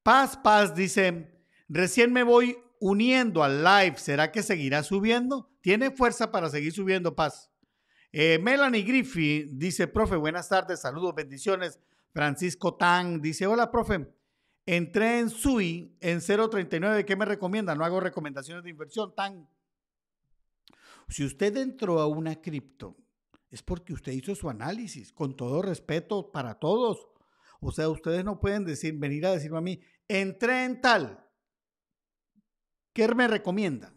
Paz, paz, dice, recién me voy uniendo al live, ¿será que seguirá subiendo? Tiene fuerza para seguir subiendo, paz. Eh, Melanie Griffith dice, profe, buenas tardes, saludos, bendiciones. Francisco Tang dice, hola, profe, Entré en SUI en 0.39. ¿Qué me recomienda? No hago recomendaciones de inversión tan. Si usted entró a una cripto, es porque usted hizo su análisis, con todo respeto para todos. O sea, ustedes no pueden decir, venir a decirme a mí, entré en tal. ¿Qué me recomienda?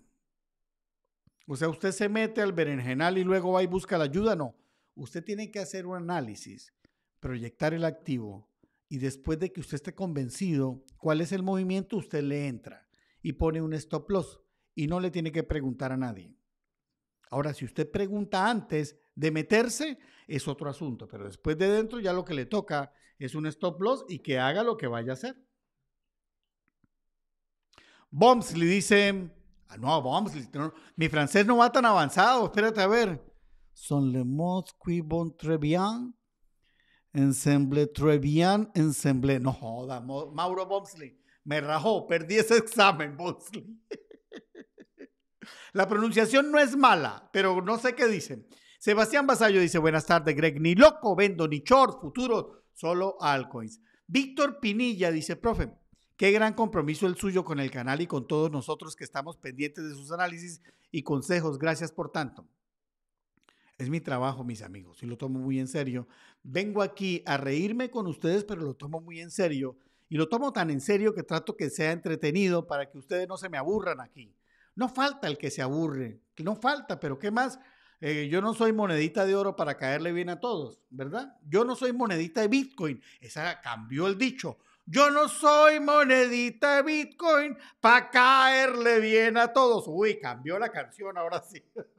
O sea, usted se mete al berenjenal y luego va y busca la ayuda. No, usted tiene que hacer un análisis, proyectar el activo, y después de que usted esté convencido cuál es el movimiento, usted le entra y pone un stop loss y no le tiene que preguntar a nadie. Ahora, si usted pregunta antes de meterse, es otro asunto, pero después de dentro ya lo que le toca es un stop loss y que haga lo que vaya a hacer. Bombs le dice, ah, no, Bombs, mi francés no va tan avanzado, espérate a ver. Son le mots qui bon très bien, Ensemble Trevian, Ensemble. No joda, Mauro Bonsley, Me rajó, perdí ese examen, Bonsley. La pronunciación no es mala, pero no sé qué dicen. Sebastián Basallo dice, buenas tardes, Greg. Ni loco, vendo, ni short, futuro, solo altcoins. Víctor Pinilla dice, profe, qué gran compromiso el suyo con el canal y con todos nosotros que estamos pendientes de sus análisis y consejos. Gracias por tanto. Es mi trabajo, mis amigos, y lo tomo muy en serio. Vengo aquí a reírme con ustedes, pero lo tomo muy en serio. Y lo tomo tan en serio que trato que sea entretenido para que ustedes no se me aburran aquí. No falta el que se aburre, no falta, pero ¿qué más? Eh, yo no soy monedita de oro para caerle bien a todos, ¿verdad? Yo no soy monedita de Bitcoin. Esa cambió el dicho. Yo no soy monedita de Bitcoin para caerle bien a todos. Uy, cambió la canción ahora sí.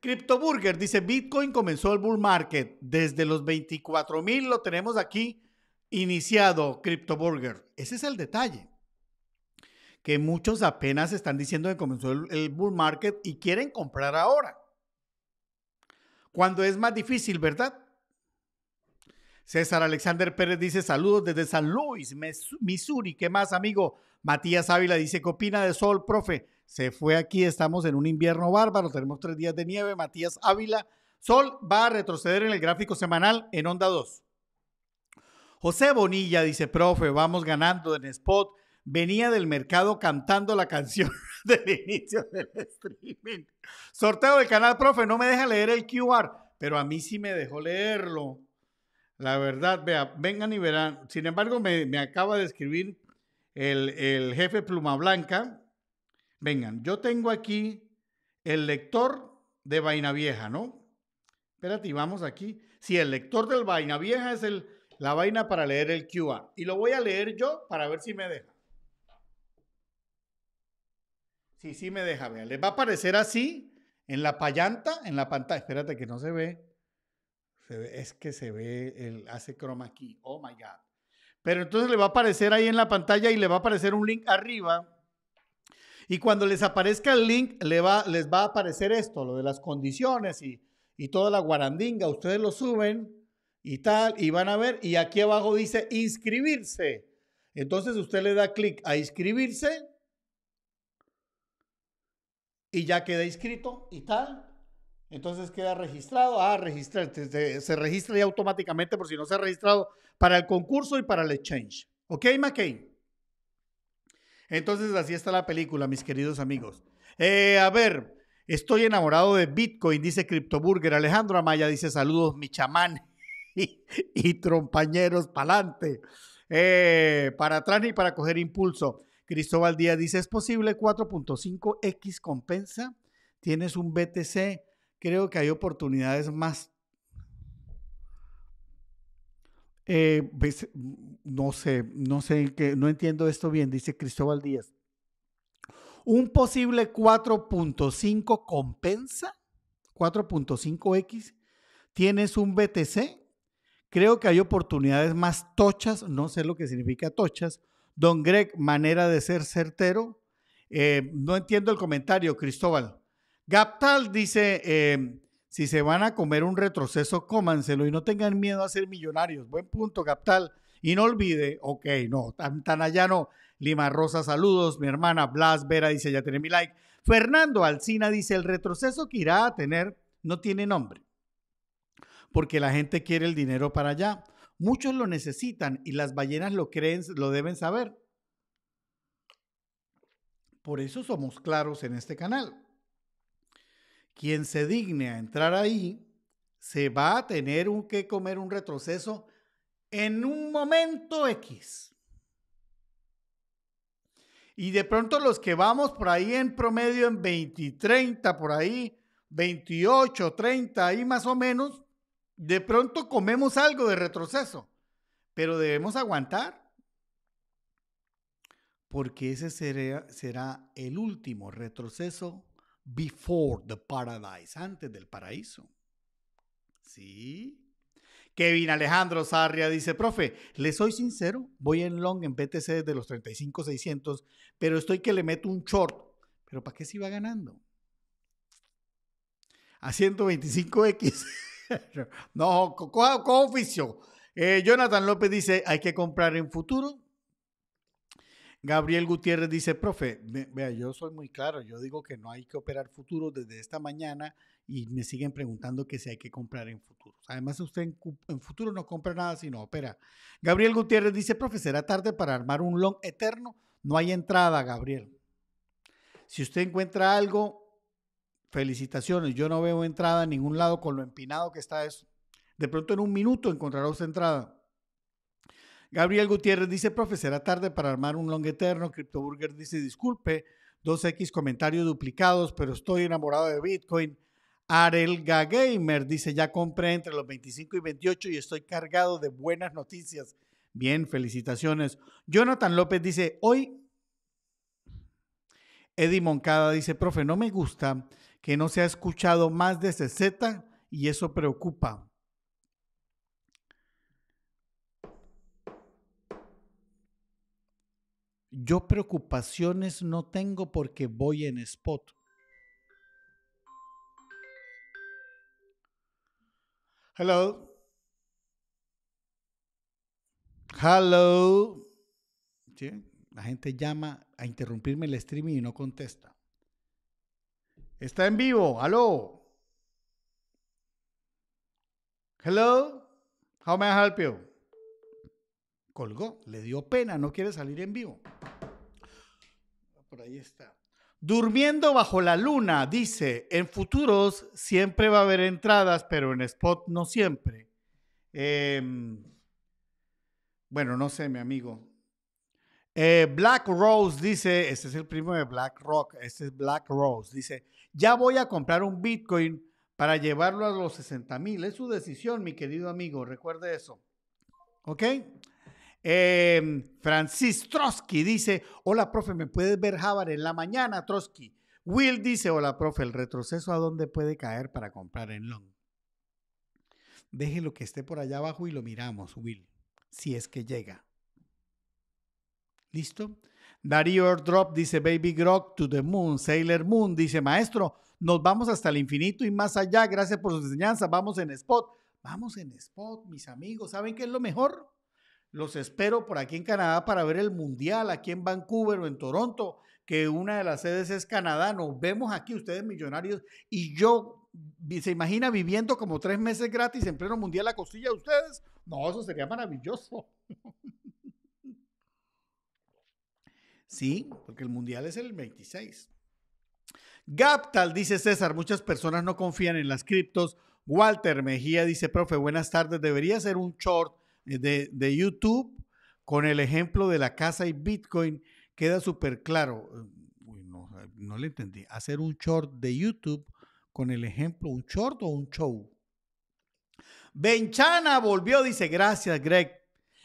CryptoBurger dice, Bitcoin comenzó el bull market. Desde los 24 mil lo tenemos aquí iniciado, CryptoBurger. Ese es el detalle. Que muchos apenas están diciendo que comenzó el, el bull market y quieren comprar ahora. Cuando es más difícil, ¿verdad? César Alexander Pérez dice saludos desde San Luis, Missouri. ¿Qué más, amigo? Matías Ávila dice, ¿qué opina de sol, profe? Se fue aquí, estamos en un invierno bárbaro, tenemos tres días de nieve. Matías Ávila, sol va a retroceder en el gráfico semanal en onda 2. José Bonilla dice, profe, vamos ganando en spot. Venía del mercado cantando la canción del inicio del streaming. Sorteo del canal, profe, no me deja leer el QR, pero a mí sí me dejó leerlo. La verdad, vea, vengan y verán. Sin embargo, me, acaba de escribir el, jefe Pluma Blanca. Vengan, yo tengo aquí el lector de Vaina Vieja, ¿no? Espérate, vamos aquí. Si el lector del Vaina Vieja es el, la vaina para leer el QA. Y lo voy a leer yo para ver si me deja. Sí, sí me deja, vea. Les va a aparecer así en la payanta, en la pantalla. Espérate que no se ve es que se ve, el, hace croma aquí. Oh my God. Pero entonces le va a aparecer ahí en la pantalla y le va a aparecer un link arriba. Y cuando les aparezca el link, le va, les va a aparecer esto, lo de las condiciones y, y toda la guarandinga. Ustedes lo suben y tal, y van a ver. Y aquí abajo dice inscribirse. Entonces usted le da clic a inscribirse y ya queda inscrito y tal. Entonces queda registrado. Ah, registrar. Se, registra ya automáticamente por si no se ha registrado para el concurso y para el exchange. ¿Ok, McCain? Entonces así está la película, mis queridos amigos. Eh, a ver, estoy enamorado de Bitcoin, dice CryptoBurger. Alejandro Amaya dice saludos, mi chamán y, trompañeros pa'lante. Eh, para atrás ni para coger impulso. Cristóbal Díaz dice, ¿es posible 4.5x compensa? Tienes un BTC creo que hay oportunidades más eh, pues, no sé, no sé no entiendo esto bien, dice Cristóbal Díaz. Un posible 4.5 compensa 4.5x. Tienes un BTC. Creo que hay oportunidades más tochas, no sé lo que significa tochas. Don Greg, manera de ser certero. Eh, no entiendo el comentario, Cristóbal. Gaptal dice, em, si se van a comer un retroceso, cómanselo y no tengan miedo a ser millonarios. Buen punto, Gaptal. Y no olvide, ok, no, tan, allá no. Lima Rosa, saludos. Mi hermana Blas Vera dice, ya tiene mi like. Fernando Alcina dice, el retroceso que irá a tener no tiene nombre, porque la gente quiere el dinero para allá. Muchos lo necesitan y las ballenas lo creen, lo deben saber. Por eso somos claros en este canal quien se digne a entrar ahí se va a tener que comer un retroceso en un momento X. Y de pronto los que vamos por ahí en promedio en 20, 30, por ahí, 28, 30, ahí más o menos, de pronto comemos algo de retroceso, pero debemos aguantar. Porque ese será el último retroceso before the paradise, antes del paraíso. ¿Sí? Kevin Alejandro Sarria dice, profe, le soy sincero, voy en long en BTC desde los 35,600, pero estoy que le meto un short. ¿Pero para qué se iba ganando? A 125X. no, ¿cómo oficio. Eh, Jonathan López dice, hay que comprar en futuro Gabriel Gutiérrez dice, profe, vea, yo soy muy claro, yo digo que no hay que operar futuros desde esta mañana y me siguen preguntando que si hay que comprar en futuros. Además, usted en, en futuro no compra nada, sino opera. Gabriel Gutiérrez dice, profe, será tarde para armar un long eterno. No hay entrada, Gabriel. Si usted encuentra algo, felicitaciones. Yo no veo entrada en ningún lado con lo empinado que está eso. De pronto en un minuto encontrará usted entrada. Gabriel Gutiérrez dice, profe, será tarde para armar un long eterno. CryptoBurger dice, disculpe, 2X comentarios duplicados, pero estoy enamorado de Bitcoin. Arelga Gamer dice, ya compré entre los 25 y 28 y estoy cargado de buenas noticias. Bien, felicitaciones. Jonathan López dice, hoy... Eddie Moncada dice, profe, no me gusta que no se ha escuchado más de Z y eso preocupa. yo preocupaciones no tengo porque voy en spot. Hello. Hello. La gente llama a interrumpirme el streaming y no contesta. Está en vivo. Hello. Hello. How may I help you? colgó, le dio pena, no quiere salir en vivo. Por ahí está. Durmiendo bajo la luna, dice, en futuros siempre va a haber entradas, pero en spot no siempre. Em, bueno, no sé, mi amigo. Eh, Black Rose dice, este es el primo de Black Rock, este es Black Rose, dice, ya voy a comprar un Bitcoin para llevarlo a los 60 mil. Es su decisión, mi querido amigo, recuerde eso. ¿Ok? Eh, Francis Trotsky dice, hola profe, ¿me puedes ver Javar en la mañana, Trotsky? Will dice, hola profe, ¿el retroceso a dónde puede caer para comprar en long? lo que esté por allá abajo y lo miramos, Will, si es que llega. ¿Listo? Darío Drop dice, Baby Grog to the Moon, Sailor Moon dice, maestro, nos vamos hasta el infinito y más allá, gracias por su enseñanza vamos en spot. Vamos en spot, mis amigos, ¿saben qué es lo mejor? Los espero por aquí en Canadá para ver el Mundial, aquí en Vancouver o en Toronto, que una de las sedes es Canadá. Nos vemos aquí, ustedes millonarios. Y yo, ¿se imagina viviendo como tres meses gratis en pleno Mundial a costilla de ustedes? No, eso sería maravilloso. Sí, porque el Mundial es el 26. Gaptal, dice César, muchas personas no confían en las criptos. Walter Mejía dice, profe, buenas tardes, debería ser un short eh, de, YouTube con el ejemplo de la casa y Bitcoin queda súper claro. Eh, no, eh, no le entendí. Hacer un short de YouTube con el ejemplo, un short o un show. Benchana volvió, dice, gracias Greg.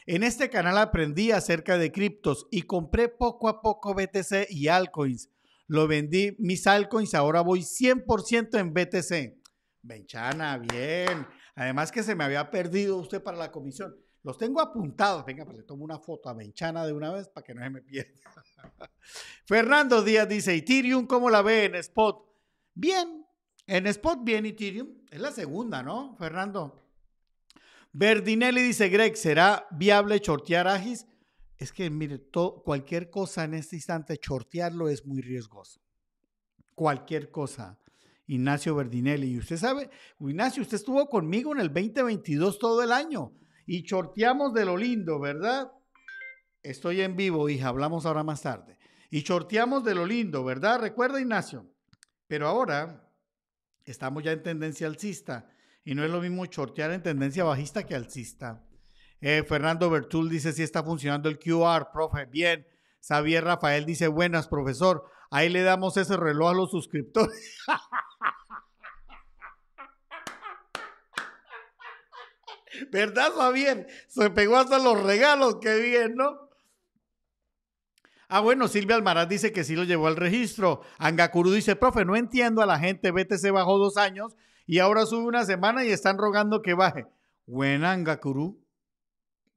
En este canal aprendí acerca de criptos y compré poco a poco BTC y altcoins. Lo vendí mis altcoins, ahora voy 100% en BTC. Benchana, bien. Además que se me había perdido usted para la comisión. Los tengo apuntados. Venga, pues le tomo una foto a Benchana de una vez para que no se me pierda. Fernando Díaz dice, Ethereum, ¿cómo la ve en Spot? Bien, en Spot bien Ethereum. Es la segunda, ¿no, Fernando? Verdinelli dice, Greg, ¿será viable shortear Agis? Es que, mire, cualquier cosa en este instante, shortearlo es muy riesgoso. Cualquier cosa. Ignacio Verdinelli. Y usted sabe, Ignacio, usted estuvo conmigo en el 2022 todo el año y chorteamos de lo lindo, ¿verdad? Estoy en vivo, hija, hablamos ahora más tarde. Y chorteamos de lo lindo, ¿verdad? Recuerda, Ignacio. Pero ahora estamos ya en tendencia alcista y no es lo mismo chortear en tendencia bajista que alcista. Eh, Fernando Bertul dice si está funcionando el QR, profe, bien. Xavier Rafael dice buenas, profesor. Ahí le damos ese reloj a los suscriptores. ¿Verdad, bien Se pegó hasta los regalos, qué bien, ¿no? Ah, bueno, Silvia Almaraz dice que sí lo llevó al registro. Angakuru dice, profe, no entiendo a la gente, BTC bajó dos años y ahora sube una semana y están rogando que baje. Buena, Angacurú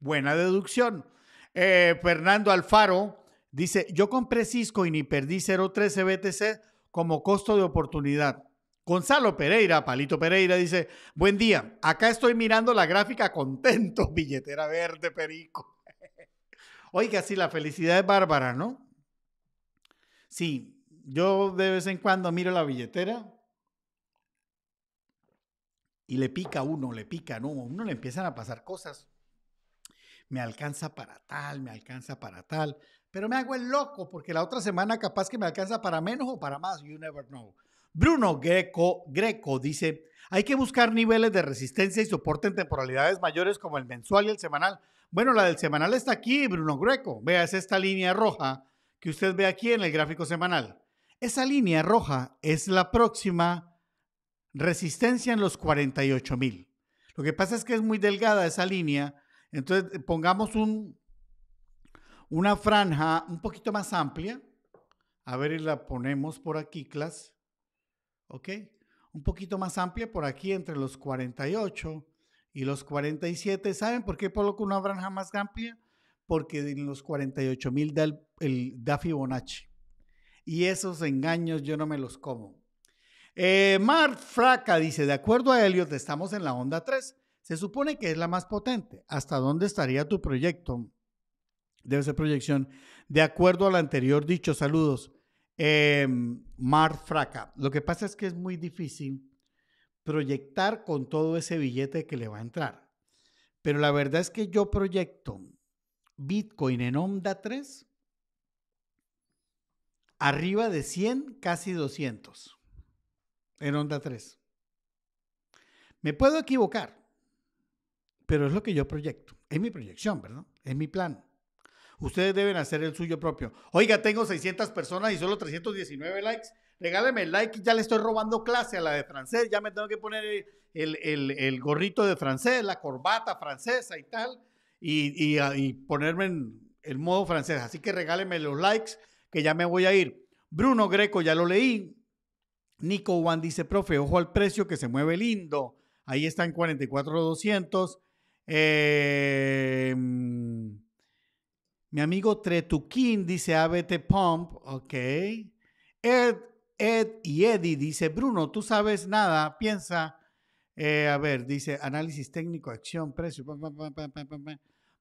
Buena deducción. Eh, Fernando Alfaro dice, yo compré Cisco y ni perdí 0.13 BTC como costo de oportunidad. Gonzalo Pereira, Palito Pereira, dice, buen día, acá estoy mirando la gráfica contento, billetera verde, perico. Oiga, sí, la felicidad es bárbara, ¿no? Sí, yo de vez en cuando miro la billetera y le pica uno, le pica, ¿no? uno le empiezan a pasar cosas. Me alcanza para tal, me alcanza para tal, pero me hago el loco porque la otra semana capaz que me alcanza para menos o para más, you never know. Bruno Greco, Greco dice, hay que buscar niveles de resistencia y soporte en temporalidades mayores como el mensual y el semanal. Bueno, la del semanal está aquí, Bruno Greco. Vea, es esta línea roja que usted ve aquí en el gráfico semanal. Esa línea roja es la próxima resistencia en los 48 mil. Lo que pasa es que es muy delgada esa línea. Entonces, pongamos un, una franja un poquito más amplia. A ver, y la ponemos por aquí, clase ¿ok? Un poquito más amplia por aquí entre los 48 y los 47. ¿Saben por qué por lo que una jamás más amplia? Porque en los 48 mil da, el, da Fibonacci. Y esos engaños yo no me los como. Eh, mar Fraca dice, de acuerdo a Elliot, estamos en la onda 3. Se supone que es la más potente. ¿Hasta dónde estaría tu proyecto? Debe ser proyección. De acuerdo a al anterior dicho, saludos. Eh, Mar Fraca, lo que pasa es que es muy difícil proyectar con todo ese billete que le va a entrar. Pero la verdad es que yo proyecto Bitcoin en Onda 3 arriba de 100, casi 200 en Onda 3. Me puedo equivocar, pero es lo que yo proyecto. Es mi proyección, ¿verdad? Es mi plan. Ustedes deben hacer el suyo propio. Oiga, tengo 600 personas y solo 319 likes. Regáleme el like ya le estoy robando clase a la de francés. Ya me tengo que poner eh, el, gorrito de francés, la corbata francesa y tal. Ah, y, ponerme en el modo francés. Así que regáleme los likes que ya me voy a ir. Bruno Greco, ya lo leí. Nico Juan dice, profe, ojo al precio que se mueve lindo. Ahí están en 44,200. Eh, em, mi amigo Tretuquín dice ABT ah, Pump, ok. Ed, Ed y Eddie dice, Bruno, tú sabes nada, piensa. Eh, a ver, dice análisis técnico, acción, precio.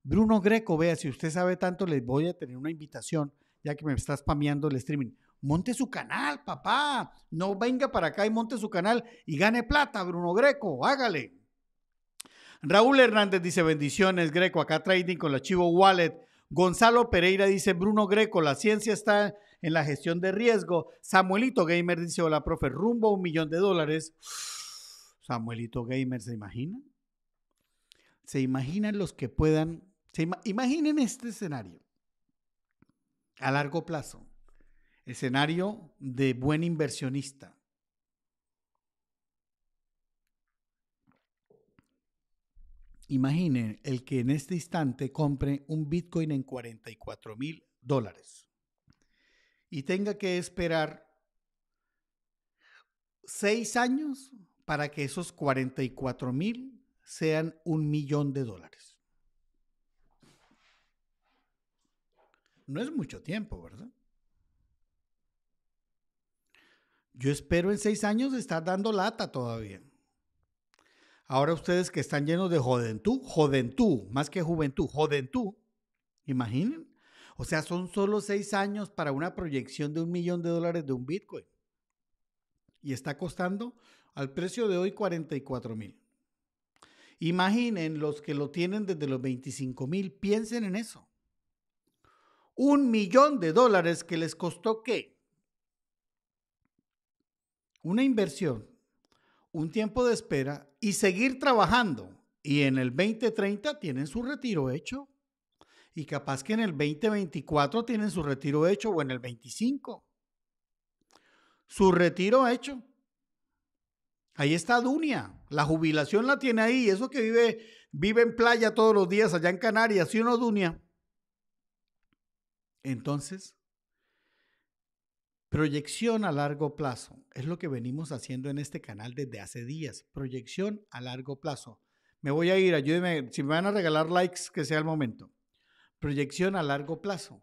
Bruno Greco, vea, si usted sabe tanto, le voy a tener una invitación, ya que me está spameando el streaming. Monte su canal, papá. No venga para acá y monte su canal y gane plata, Bruno Greco. Hágale. Raúl Hernández dice bendiciones, Greco. Acá trading con la Chivo Wallet. Gonzalo Pereira dice, Bruno Greco, la ciencia está en la gestión de riesgo. Samuelito Gamer dice, hola, profe, rumbo a un millón de dólares. Samuelito Gamer, ¿se imagina? ¿Se imaginan los que puedan? imaginen este escenario a largo plazo, escenario de buen inversionista. Imaginen el que en este instante compre un Bitcoin en 44 mil dólares y tenga que esperar seis años para que esos 44 mil sean un millón de dólares. No es mucho tiempo, ¿verdad? Yo espero en seis años estar dando lata todavía. Ahora ustedes que están llenos de juventud, jodentú, más que juventud, juventud, imaginen. O sea, son solo seis años para una proyección de un millón de dólares de un Bitcoin. Y está costando al precio de hoy 44 mil. Imaginen los que lo tienen desde los 25 mil, piensen en eso. Un millón de dólares que les costó qué? Una inversión un tiempo de espera y seguir trabajando. Y en el 2030 tienen su retiro hecho. Y capaz que en el 2024 tienen su retiro hecho o en el 25. Su retiro hecho. Ahí está Dunia. La jubilación la tiene ahí. Eso que vive, vive en playa todos los días allá en Canarias, ¿sí o no, Dunia? Entonces, Proyección a largo plazo es lo que venimos haciendo en este canal desde hace días. Proyección a largo plazo. Me voy a ir, ayúdenme. Si me van a regalar likes, que sea el momento. Proyección a largo plazo.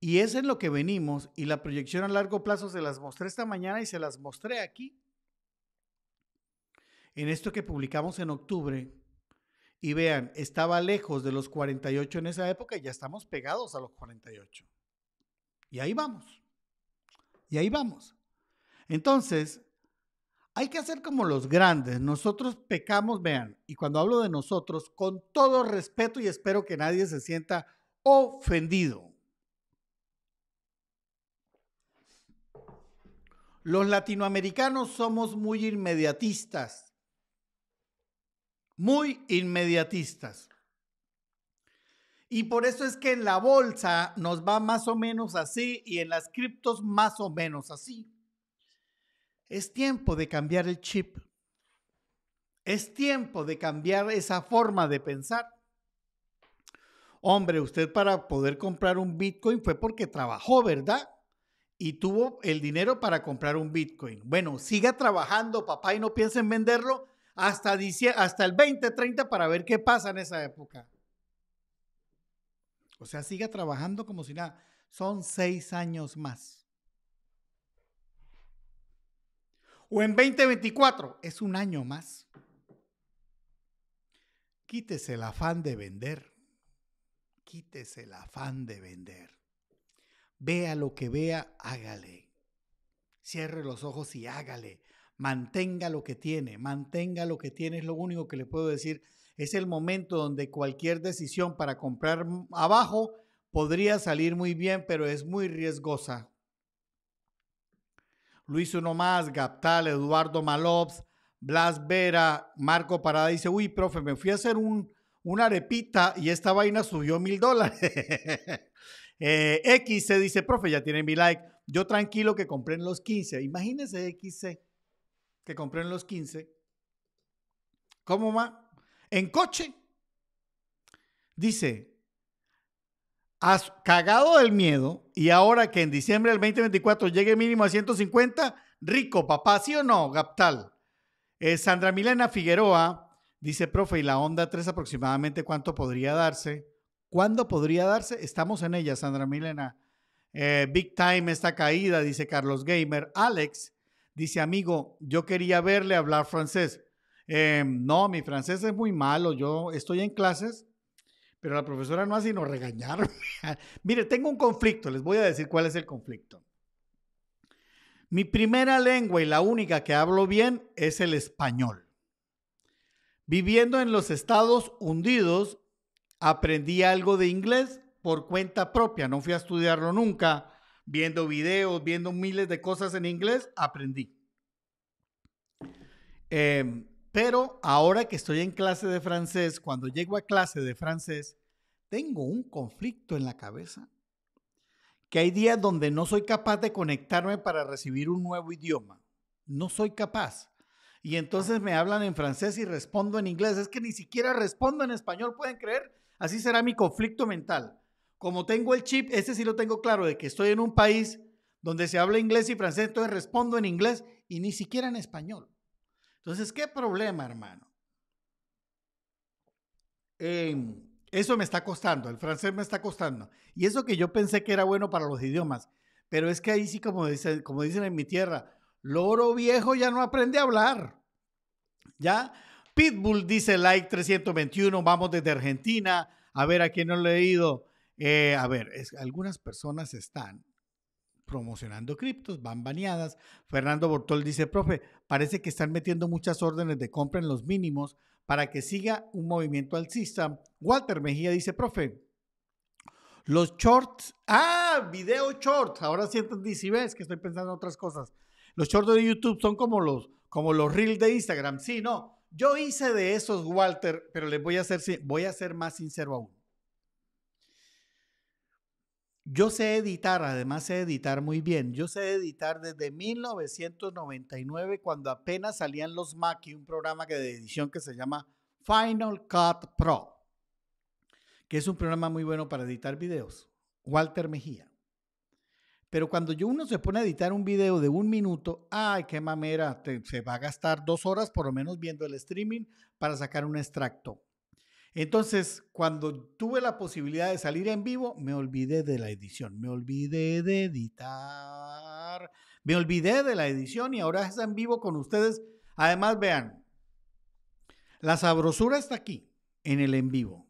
Y es en lo que venimos. Y la proyección a largo plazo se las mostré esta mañana y se las mostré aquí. En esto que publicamos en octubre. Y vean, estaba lejos de los 48 en esa época y ya estamos pegados a los 48. Y ahí vamos. Y ahí vamos. Entonces, hay que hacer como los grandes. Nosotros pecamos, vean, y cuando hablo de nosotros, con todo respeto y espero que nadie se sienta ofendido. Los latinoamericanos somos muy inmediatistas. Muy inmediatistas. Y por eso es que en la bolsa nos va más o menos así y en las criptos más o menos así. Es tiempo de cambiar el chip. Es tiempo de cambiar esa forma de pensar. Hombre, usted para poder comprar un Bitcoin fue porque trabajó, ¿verdad? Y tuvo el dinero para comprar un Bitcoin. Bueno, siga trabajando, papá, y no piense en venderlo hasta, hasta el 2030 para ver qué pasa en esa época. O sea, siga trabajando como si nada. Son seis años más. O en 2024, es un año más. Quítese el afán de vender. Quítese el afán de vender. Vea lo que vea, hágale. Cierre los ojos y hágale. Mantenga lo que tiene. Mantenga lo que tiene. Es lo único que le puedo decir es el momento donde cualquier decisión para comprar abajo podría salir muy bien, pero es muy riesgosa. Luis Uno Más, Gaptal, Eduardo Malops, Blas Vera, Marco Parada dice, uy, profe, me fui a hacer un, una arepita y esta vaina subió mil dólares. Eh, X XC dice, profe, ya tienen mi like. Yo tranquilo que compré en los 15. Imagínense XC, que compré en los 15. ¿Cómo va? En coche, dice, has cagado del miedo y ahora que en diciembre del 2024 llegue mínimo a 150, rico, papá, ¿sí o no, Gaptal? Eh, Sandra Milena Figueroa dice, profe, ¿y la onda 3 aproximadamente cuánto podría darse? ¿Cuándo podría darse? Estamos en ella, Sandra Milena. Eh, big time está caída, dice Carlos Gamer. Alex dice, amigo, yo quería verle hablar francés. Eh, no, mi francés es muy malo. Yo estoy en clases, pero la profesora no hace sino regañarme. Mire, tengo un conflicto. Les voy a decir cuál es el conflicto. Mi primera lengua y la única que hablo bien es el español. Viviendo en los Estados Unidos, aprendí algo de inglés por cuenta propia. No fui a estudiarlo nunca. Viendo videos, viendo miles de cosas en inglés, aprendí. Em, pero ahora que estoy en clase de francés, cuando llego a clase de francés, tengo un conflicto en la cabeza. Que hay días donde no soy capaz de conectarme para recibir un nuevo idioma. No soy capaz. Y entonces me hablan en francés y respondo en inglés. Es que ni siquiera respondo en español, ¿pueden creer? Así será mi conflicto mental. Como tengo el chip, este sí lo tengo claro, de que estoy en un país donde se habla inglés y francés, entonces respondo en inglés y ni siquiera en español. Entonces, ¿qué problema, hermano? Em, eso me está costando, el francés me está costando. Y eso que yo pensé que era bueno para los idiomas, pero es que ahí sí, como, como dicen en mi tierra, loro viejo ya no aprende a hablar. ¿Ya? Pitbull dice like 321, vamos desde Argentina. A ver, ¿a quién no he leído? Eh, a ver, algunas personas están promocionando criptos, van baneadas. Fernando Bortol dice, profe, parece que están metiendo muchas órdenes de compra en los mínimos para que siga un movimiento alcista. Walter Mejía dice, profe, los shorts, ah, video shorts, ahora sí entendí, ves que estoy pensando en otras cosas. Los shorts de YouTube son como los, como los reels de Instagram, sí, no. Yo hice de esos, Walter, pero les voy a hacer, voy a ser más sincero aún. Yo sé editar, además sé editar muy bien. Yo sé editar desde 1999 cuando apenas salían los Mac y un programa de edición que se llama Final Cut Pro, que es un programa muy bueno para editar videos. Walter Mejía. Pero cuando uno se pone a editar un video de un minuto, ay, qué mamera, se va a gastar dos horas por lo menos viendo el streaming para sacar un extracto. Entonces, cuando tuve la posibilidad de salir en vivo, me olvidé de la edición, me olvidé de editar, me olvidé de la edición y ahora está en vivo con ustedes. Además, vean, la sabrosura está aquí, en el en vivo.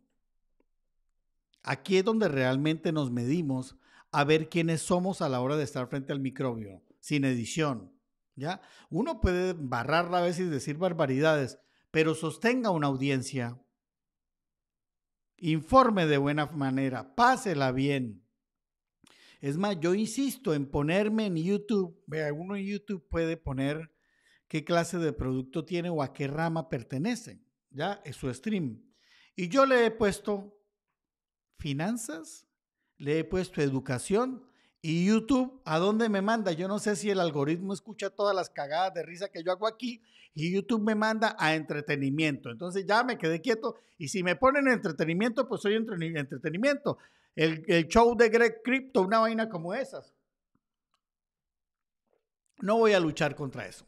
Aquí es donde realmente nos medimos a ver quiénes somos a la hora de estar frente al microbio, sin edición. ¿ya? Uno puede barrarla a veces y decir barbaridades, pero sostenga una audiencia informe de buena manera, pásela bien. Es más, yo insisto en ponerme en YouTube, vea, uno en YouTube puede poner qué clase de producto tiene o a qué rama pertenece, ya, es su stream. Y yo le he puesto finanzas, le he puesto educación, y YouTube, ¿a dónde me manda? Yo no sé si el algoritmo escucha todas las cagadas de risa que yo hago aquí y YouTube me manda a entretenimiento. Entonces ya me quedé quieto y si me ponen entretenimiento, pues soy entretenimiento. El, show de Greg Crypto, una vaina como esas. No voy a luchar contra eso.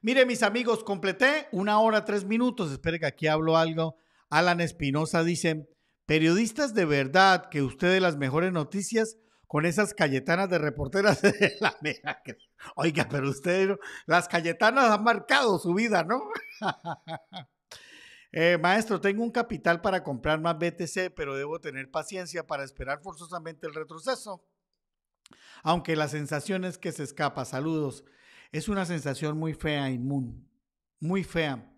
Mire, mis amigos, completé una hora, tres minutos. Espere que aquí hablo algo. Alan Espinosa dice, periodistas de verdad que ustedes las mejores noticias con esas cayetanas de reporteras de la mera. Oiga, pero usted, las cayetanas han marcado su vida, ¿no? Eh, maestro, tengo un capital para comprar más BTC, pero debo tener paciencia para esperar forzosamente el retroceso. Aunque la sensación es que se escapa. Saludos. Es una sensación muy fea, Inmune. Muy fea.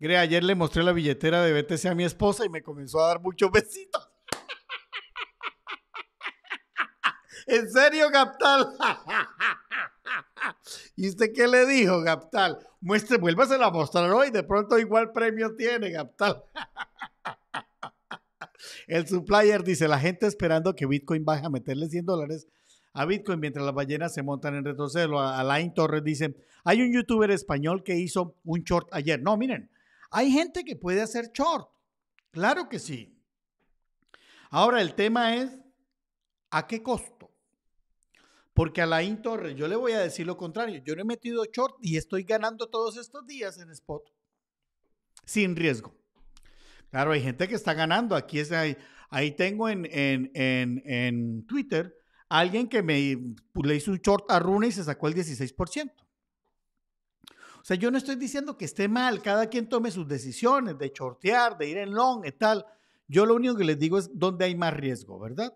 Gre, ayer le mostré la billetera de BTC a mi esposa y me comenzó a dar muchos besitos. ¿En serio, Gaptal? ¿Y usted qué le dijo, Gaptal? Muestre, vuélvasela a mostrar hoy, de pronto igual premio tiene, Gaptal. El supplier dice, la gente esperando que Bitcoin baje a meterle 100 dólares a Bitcoin mientras las ballenas se montan en retroceso. Alain Torres dice, hay un youtuber español que hizo un short ayer. No, miren, hay gente que puede hacer short. Claro que sí. Ahora el tema es, ¿a qué costo? Porque a la Torres, yo le voy a decir lo contrario, yo no he metido short y estoy ganando todos estos días en spot sin riesgo. Claro, hay gente que está ganando. Aquí es, ahí, tengo en, en, en, Twitter alguien que me pues, le hizo un short a Rune y se sacó el 16%. O sea, yo no estoy diciendo que esté mal, cada quien tome sus decisiones de shortear, de ir en long y tal. Yo lo único que les digo es dónde hay más riesgo, ¿verdad?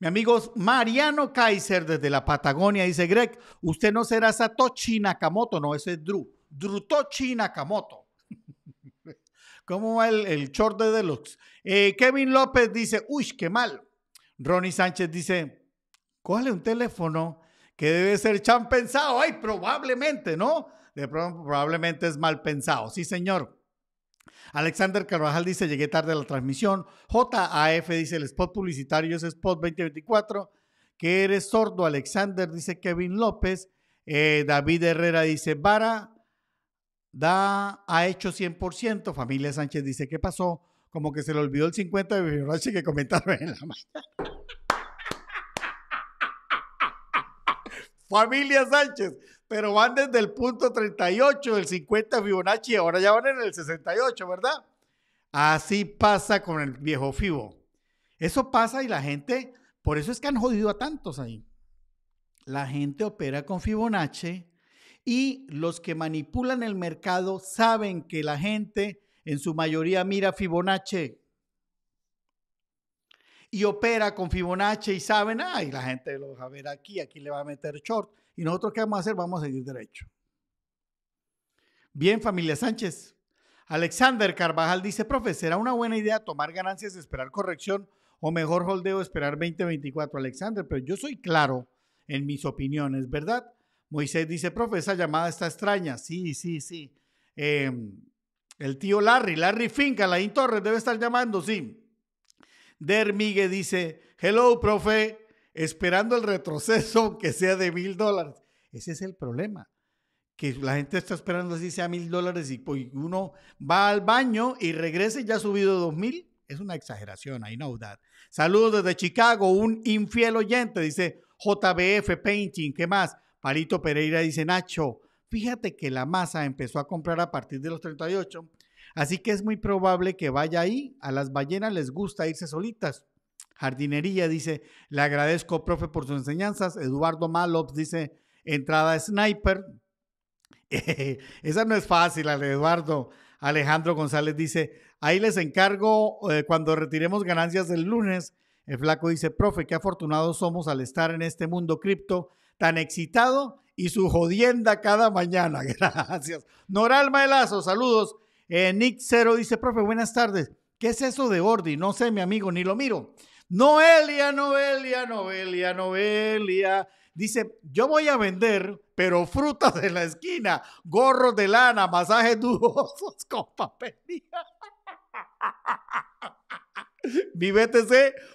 Mi amigo Mariano Kaiser desde la Patagonia dice, Greg, usted no será Satoshi Nakamoto, no, ese es Drew. Drutochi Nakamoto. ¿Cómo va el, short de deluxe? Eh, Kevin López dice, uy, qué mal. Ronnie Sánchez dice, cógale un teléfono que debe ser champensado, Ay, probablemente, ¿no? De pronto, probablemente es mal pensado. Sí, señor. Alexander Carvajal dice, llegué tarde a la transmisión. JAF dice, el spot publicitario es Spot 2024. Que eres sordo, Alexander, dice Kevin López. Eh, David Herrera dice, Vara da, ha hecho 100%. Familia Sánchez dice, ¿qué pasó? Como que se le olvidó el 50 de que comentaron en la mañana. Familia Sánchez, pero van desde el punto 38 del 50 Fibonacci, ahora ya van en el 68, ¿verdad? Así pasa con el viejo Fibo. Eso pasa y la gente, por eso es que han jodido a tantos ahí. La gente opera con Fibonacci y los que manipulan el mercado saben que la gente en su mayoría mira Fibonacci y opera con Fibonacci y saben, ay, la gente lo va a ver aquí, aquí le va a meter short, ¿Y nosotros qué vamos a hacer? Vamos a seguir derecho. Bien, familia Sánchez. Alexander Carvajal dice, profe, ¿será una buena idea tomar ganancias, esperar corrección o mejor holdeo, esperar 2024? Alexander, pero yo soy claro en mis opiniones, ¿verdad? Moisés dice, profe, esa llamada está extraña. Sí, sí, sí. Em, el tío Larry, Larry Finca, Laín Torres debe estar llamando, sí. Dermigue dice, hello, profe, esperando el retroceso que sea de mil dólares. Ese es el problema, que la gente está esperando así sea mil dólares y pues, uno va al baño y regrese ya ha subido dos mil. Es una exageración, I know that. Saludos desde Chicago, un infiel oyente, dice JBF Painting, ¿qué más? Palito Pereira dice, Nacho, fíjate que la masa empezó a comprar a partir de los 38, así que es muy probable que vaya ahí. A las ballenas les gusta irse solitas jardinería, dice, le agradezco, profe, por sus enseñanzas. Eduardo Malops dice, entrada sniper. esa no es fácil, Eduardo. Alejandro González dice, ahí les encargo eh, cuando retiremos ganancias del lunes. El flaco dice, profe, qué afortunados somos al estar en este mundo cripto tan excitado y su jodienda cada mañana. Gracias. Noralma Lazo, saludos. Eh, Nick Cero dice, profe, buenas tardes. ¿Qué es eso de Ordi? No sé, mi amigo, ni lo miro. Noelia, Noelia, Noelia, Noelia. Dice, yo voy a vender, pero frutas de la esquina, gorros de lana, masajes dudosos con papel. Mi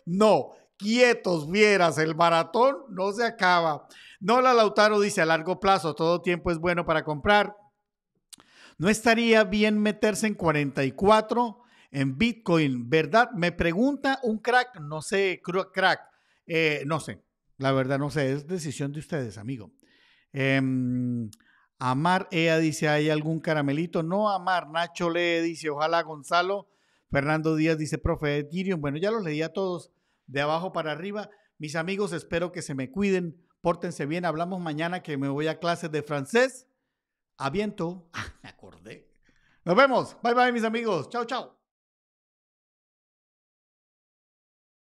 no. Quietos, vieras, el maratón no se acaba. Nola Lautaro dice, a largo plazo, todo tiempo es bueno para comprar. No estaría bien meterse en 44 en Bitcoin, ¿verdad? Me pregunta un crack, no sé, crack, eh, no sé, la verdad no sé, es decisión de ustedes, amigo. Em, Amar ella dice, ¿hay algún caramelito? No, Amar, Nacho le dice, ojalá Gonzalo, Fernando Díaz dice, profe Ethereum, bueno, ya los leí a todos de abajo para arriba. Mis amigos, espero que se me cuiden, pórtense bien, hablamos mañana que me voy a clases de francés. Aviento, ah, me acordé. Nos vemos, bye bye mis amigos, chao, chao.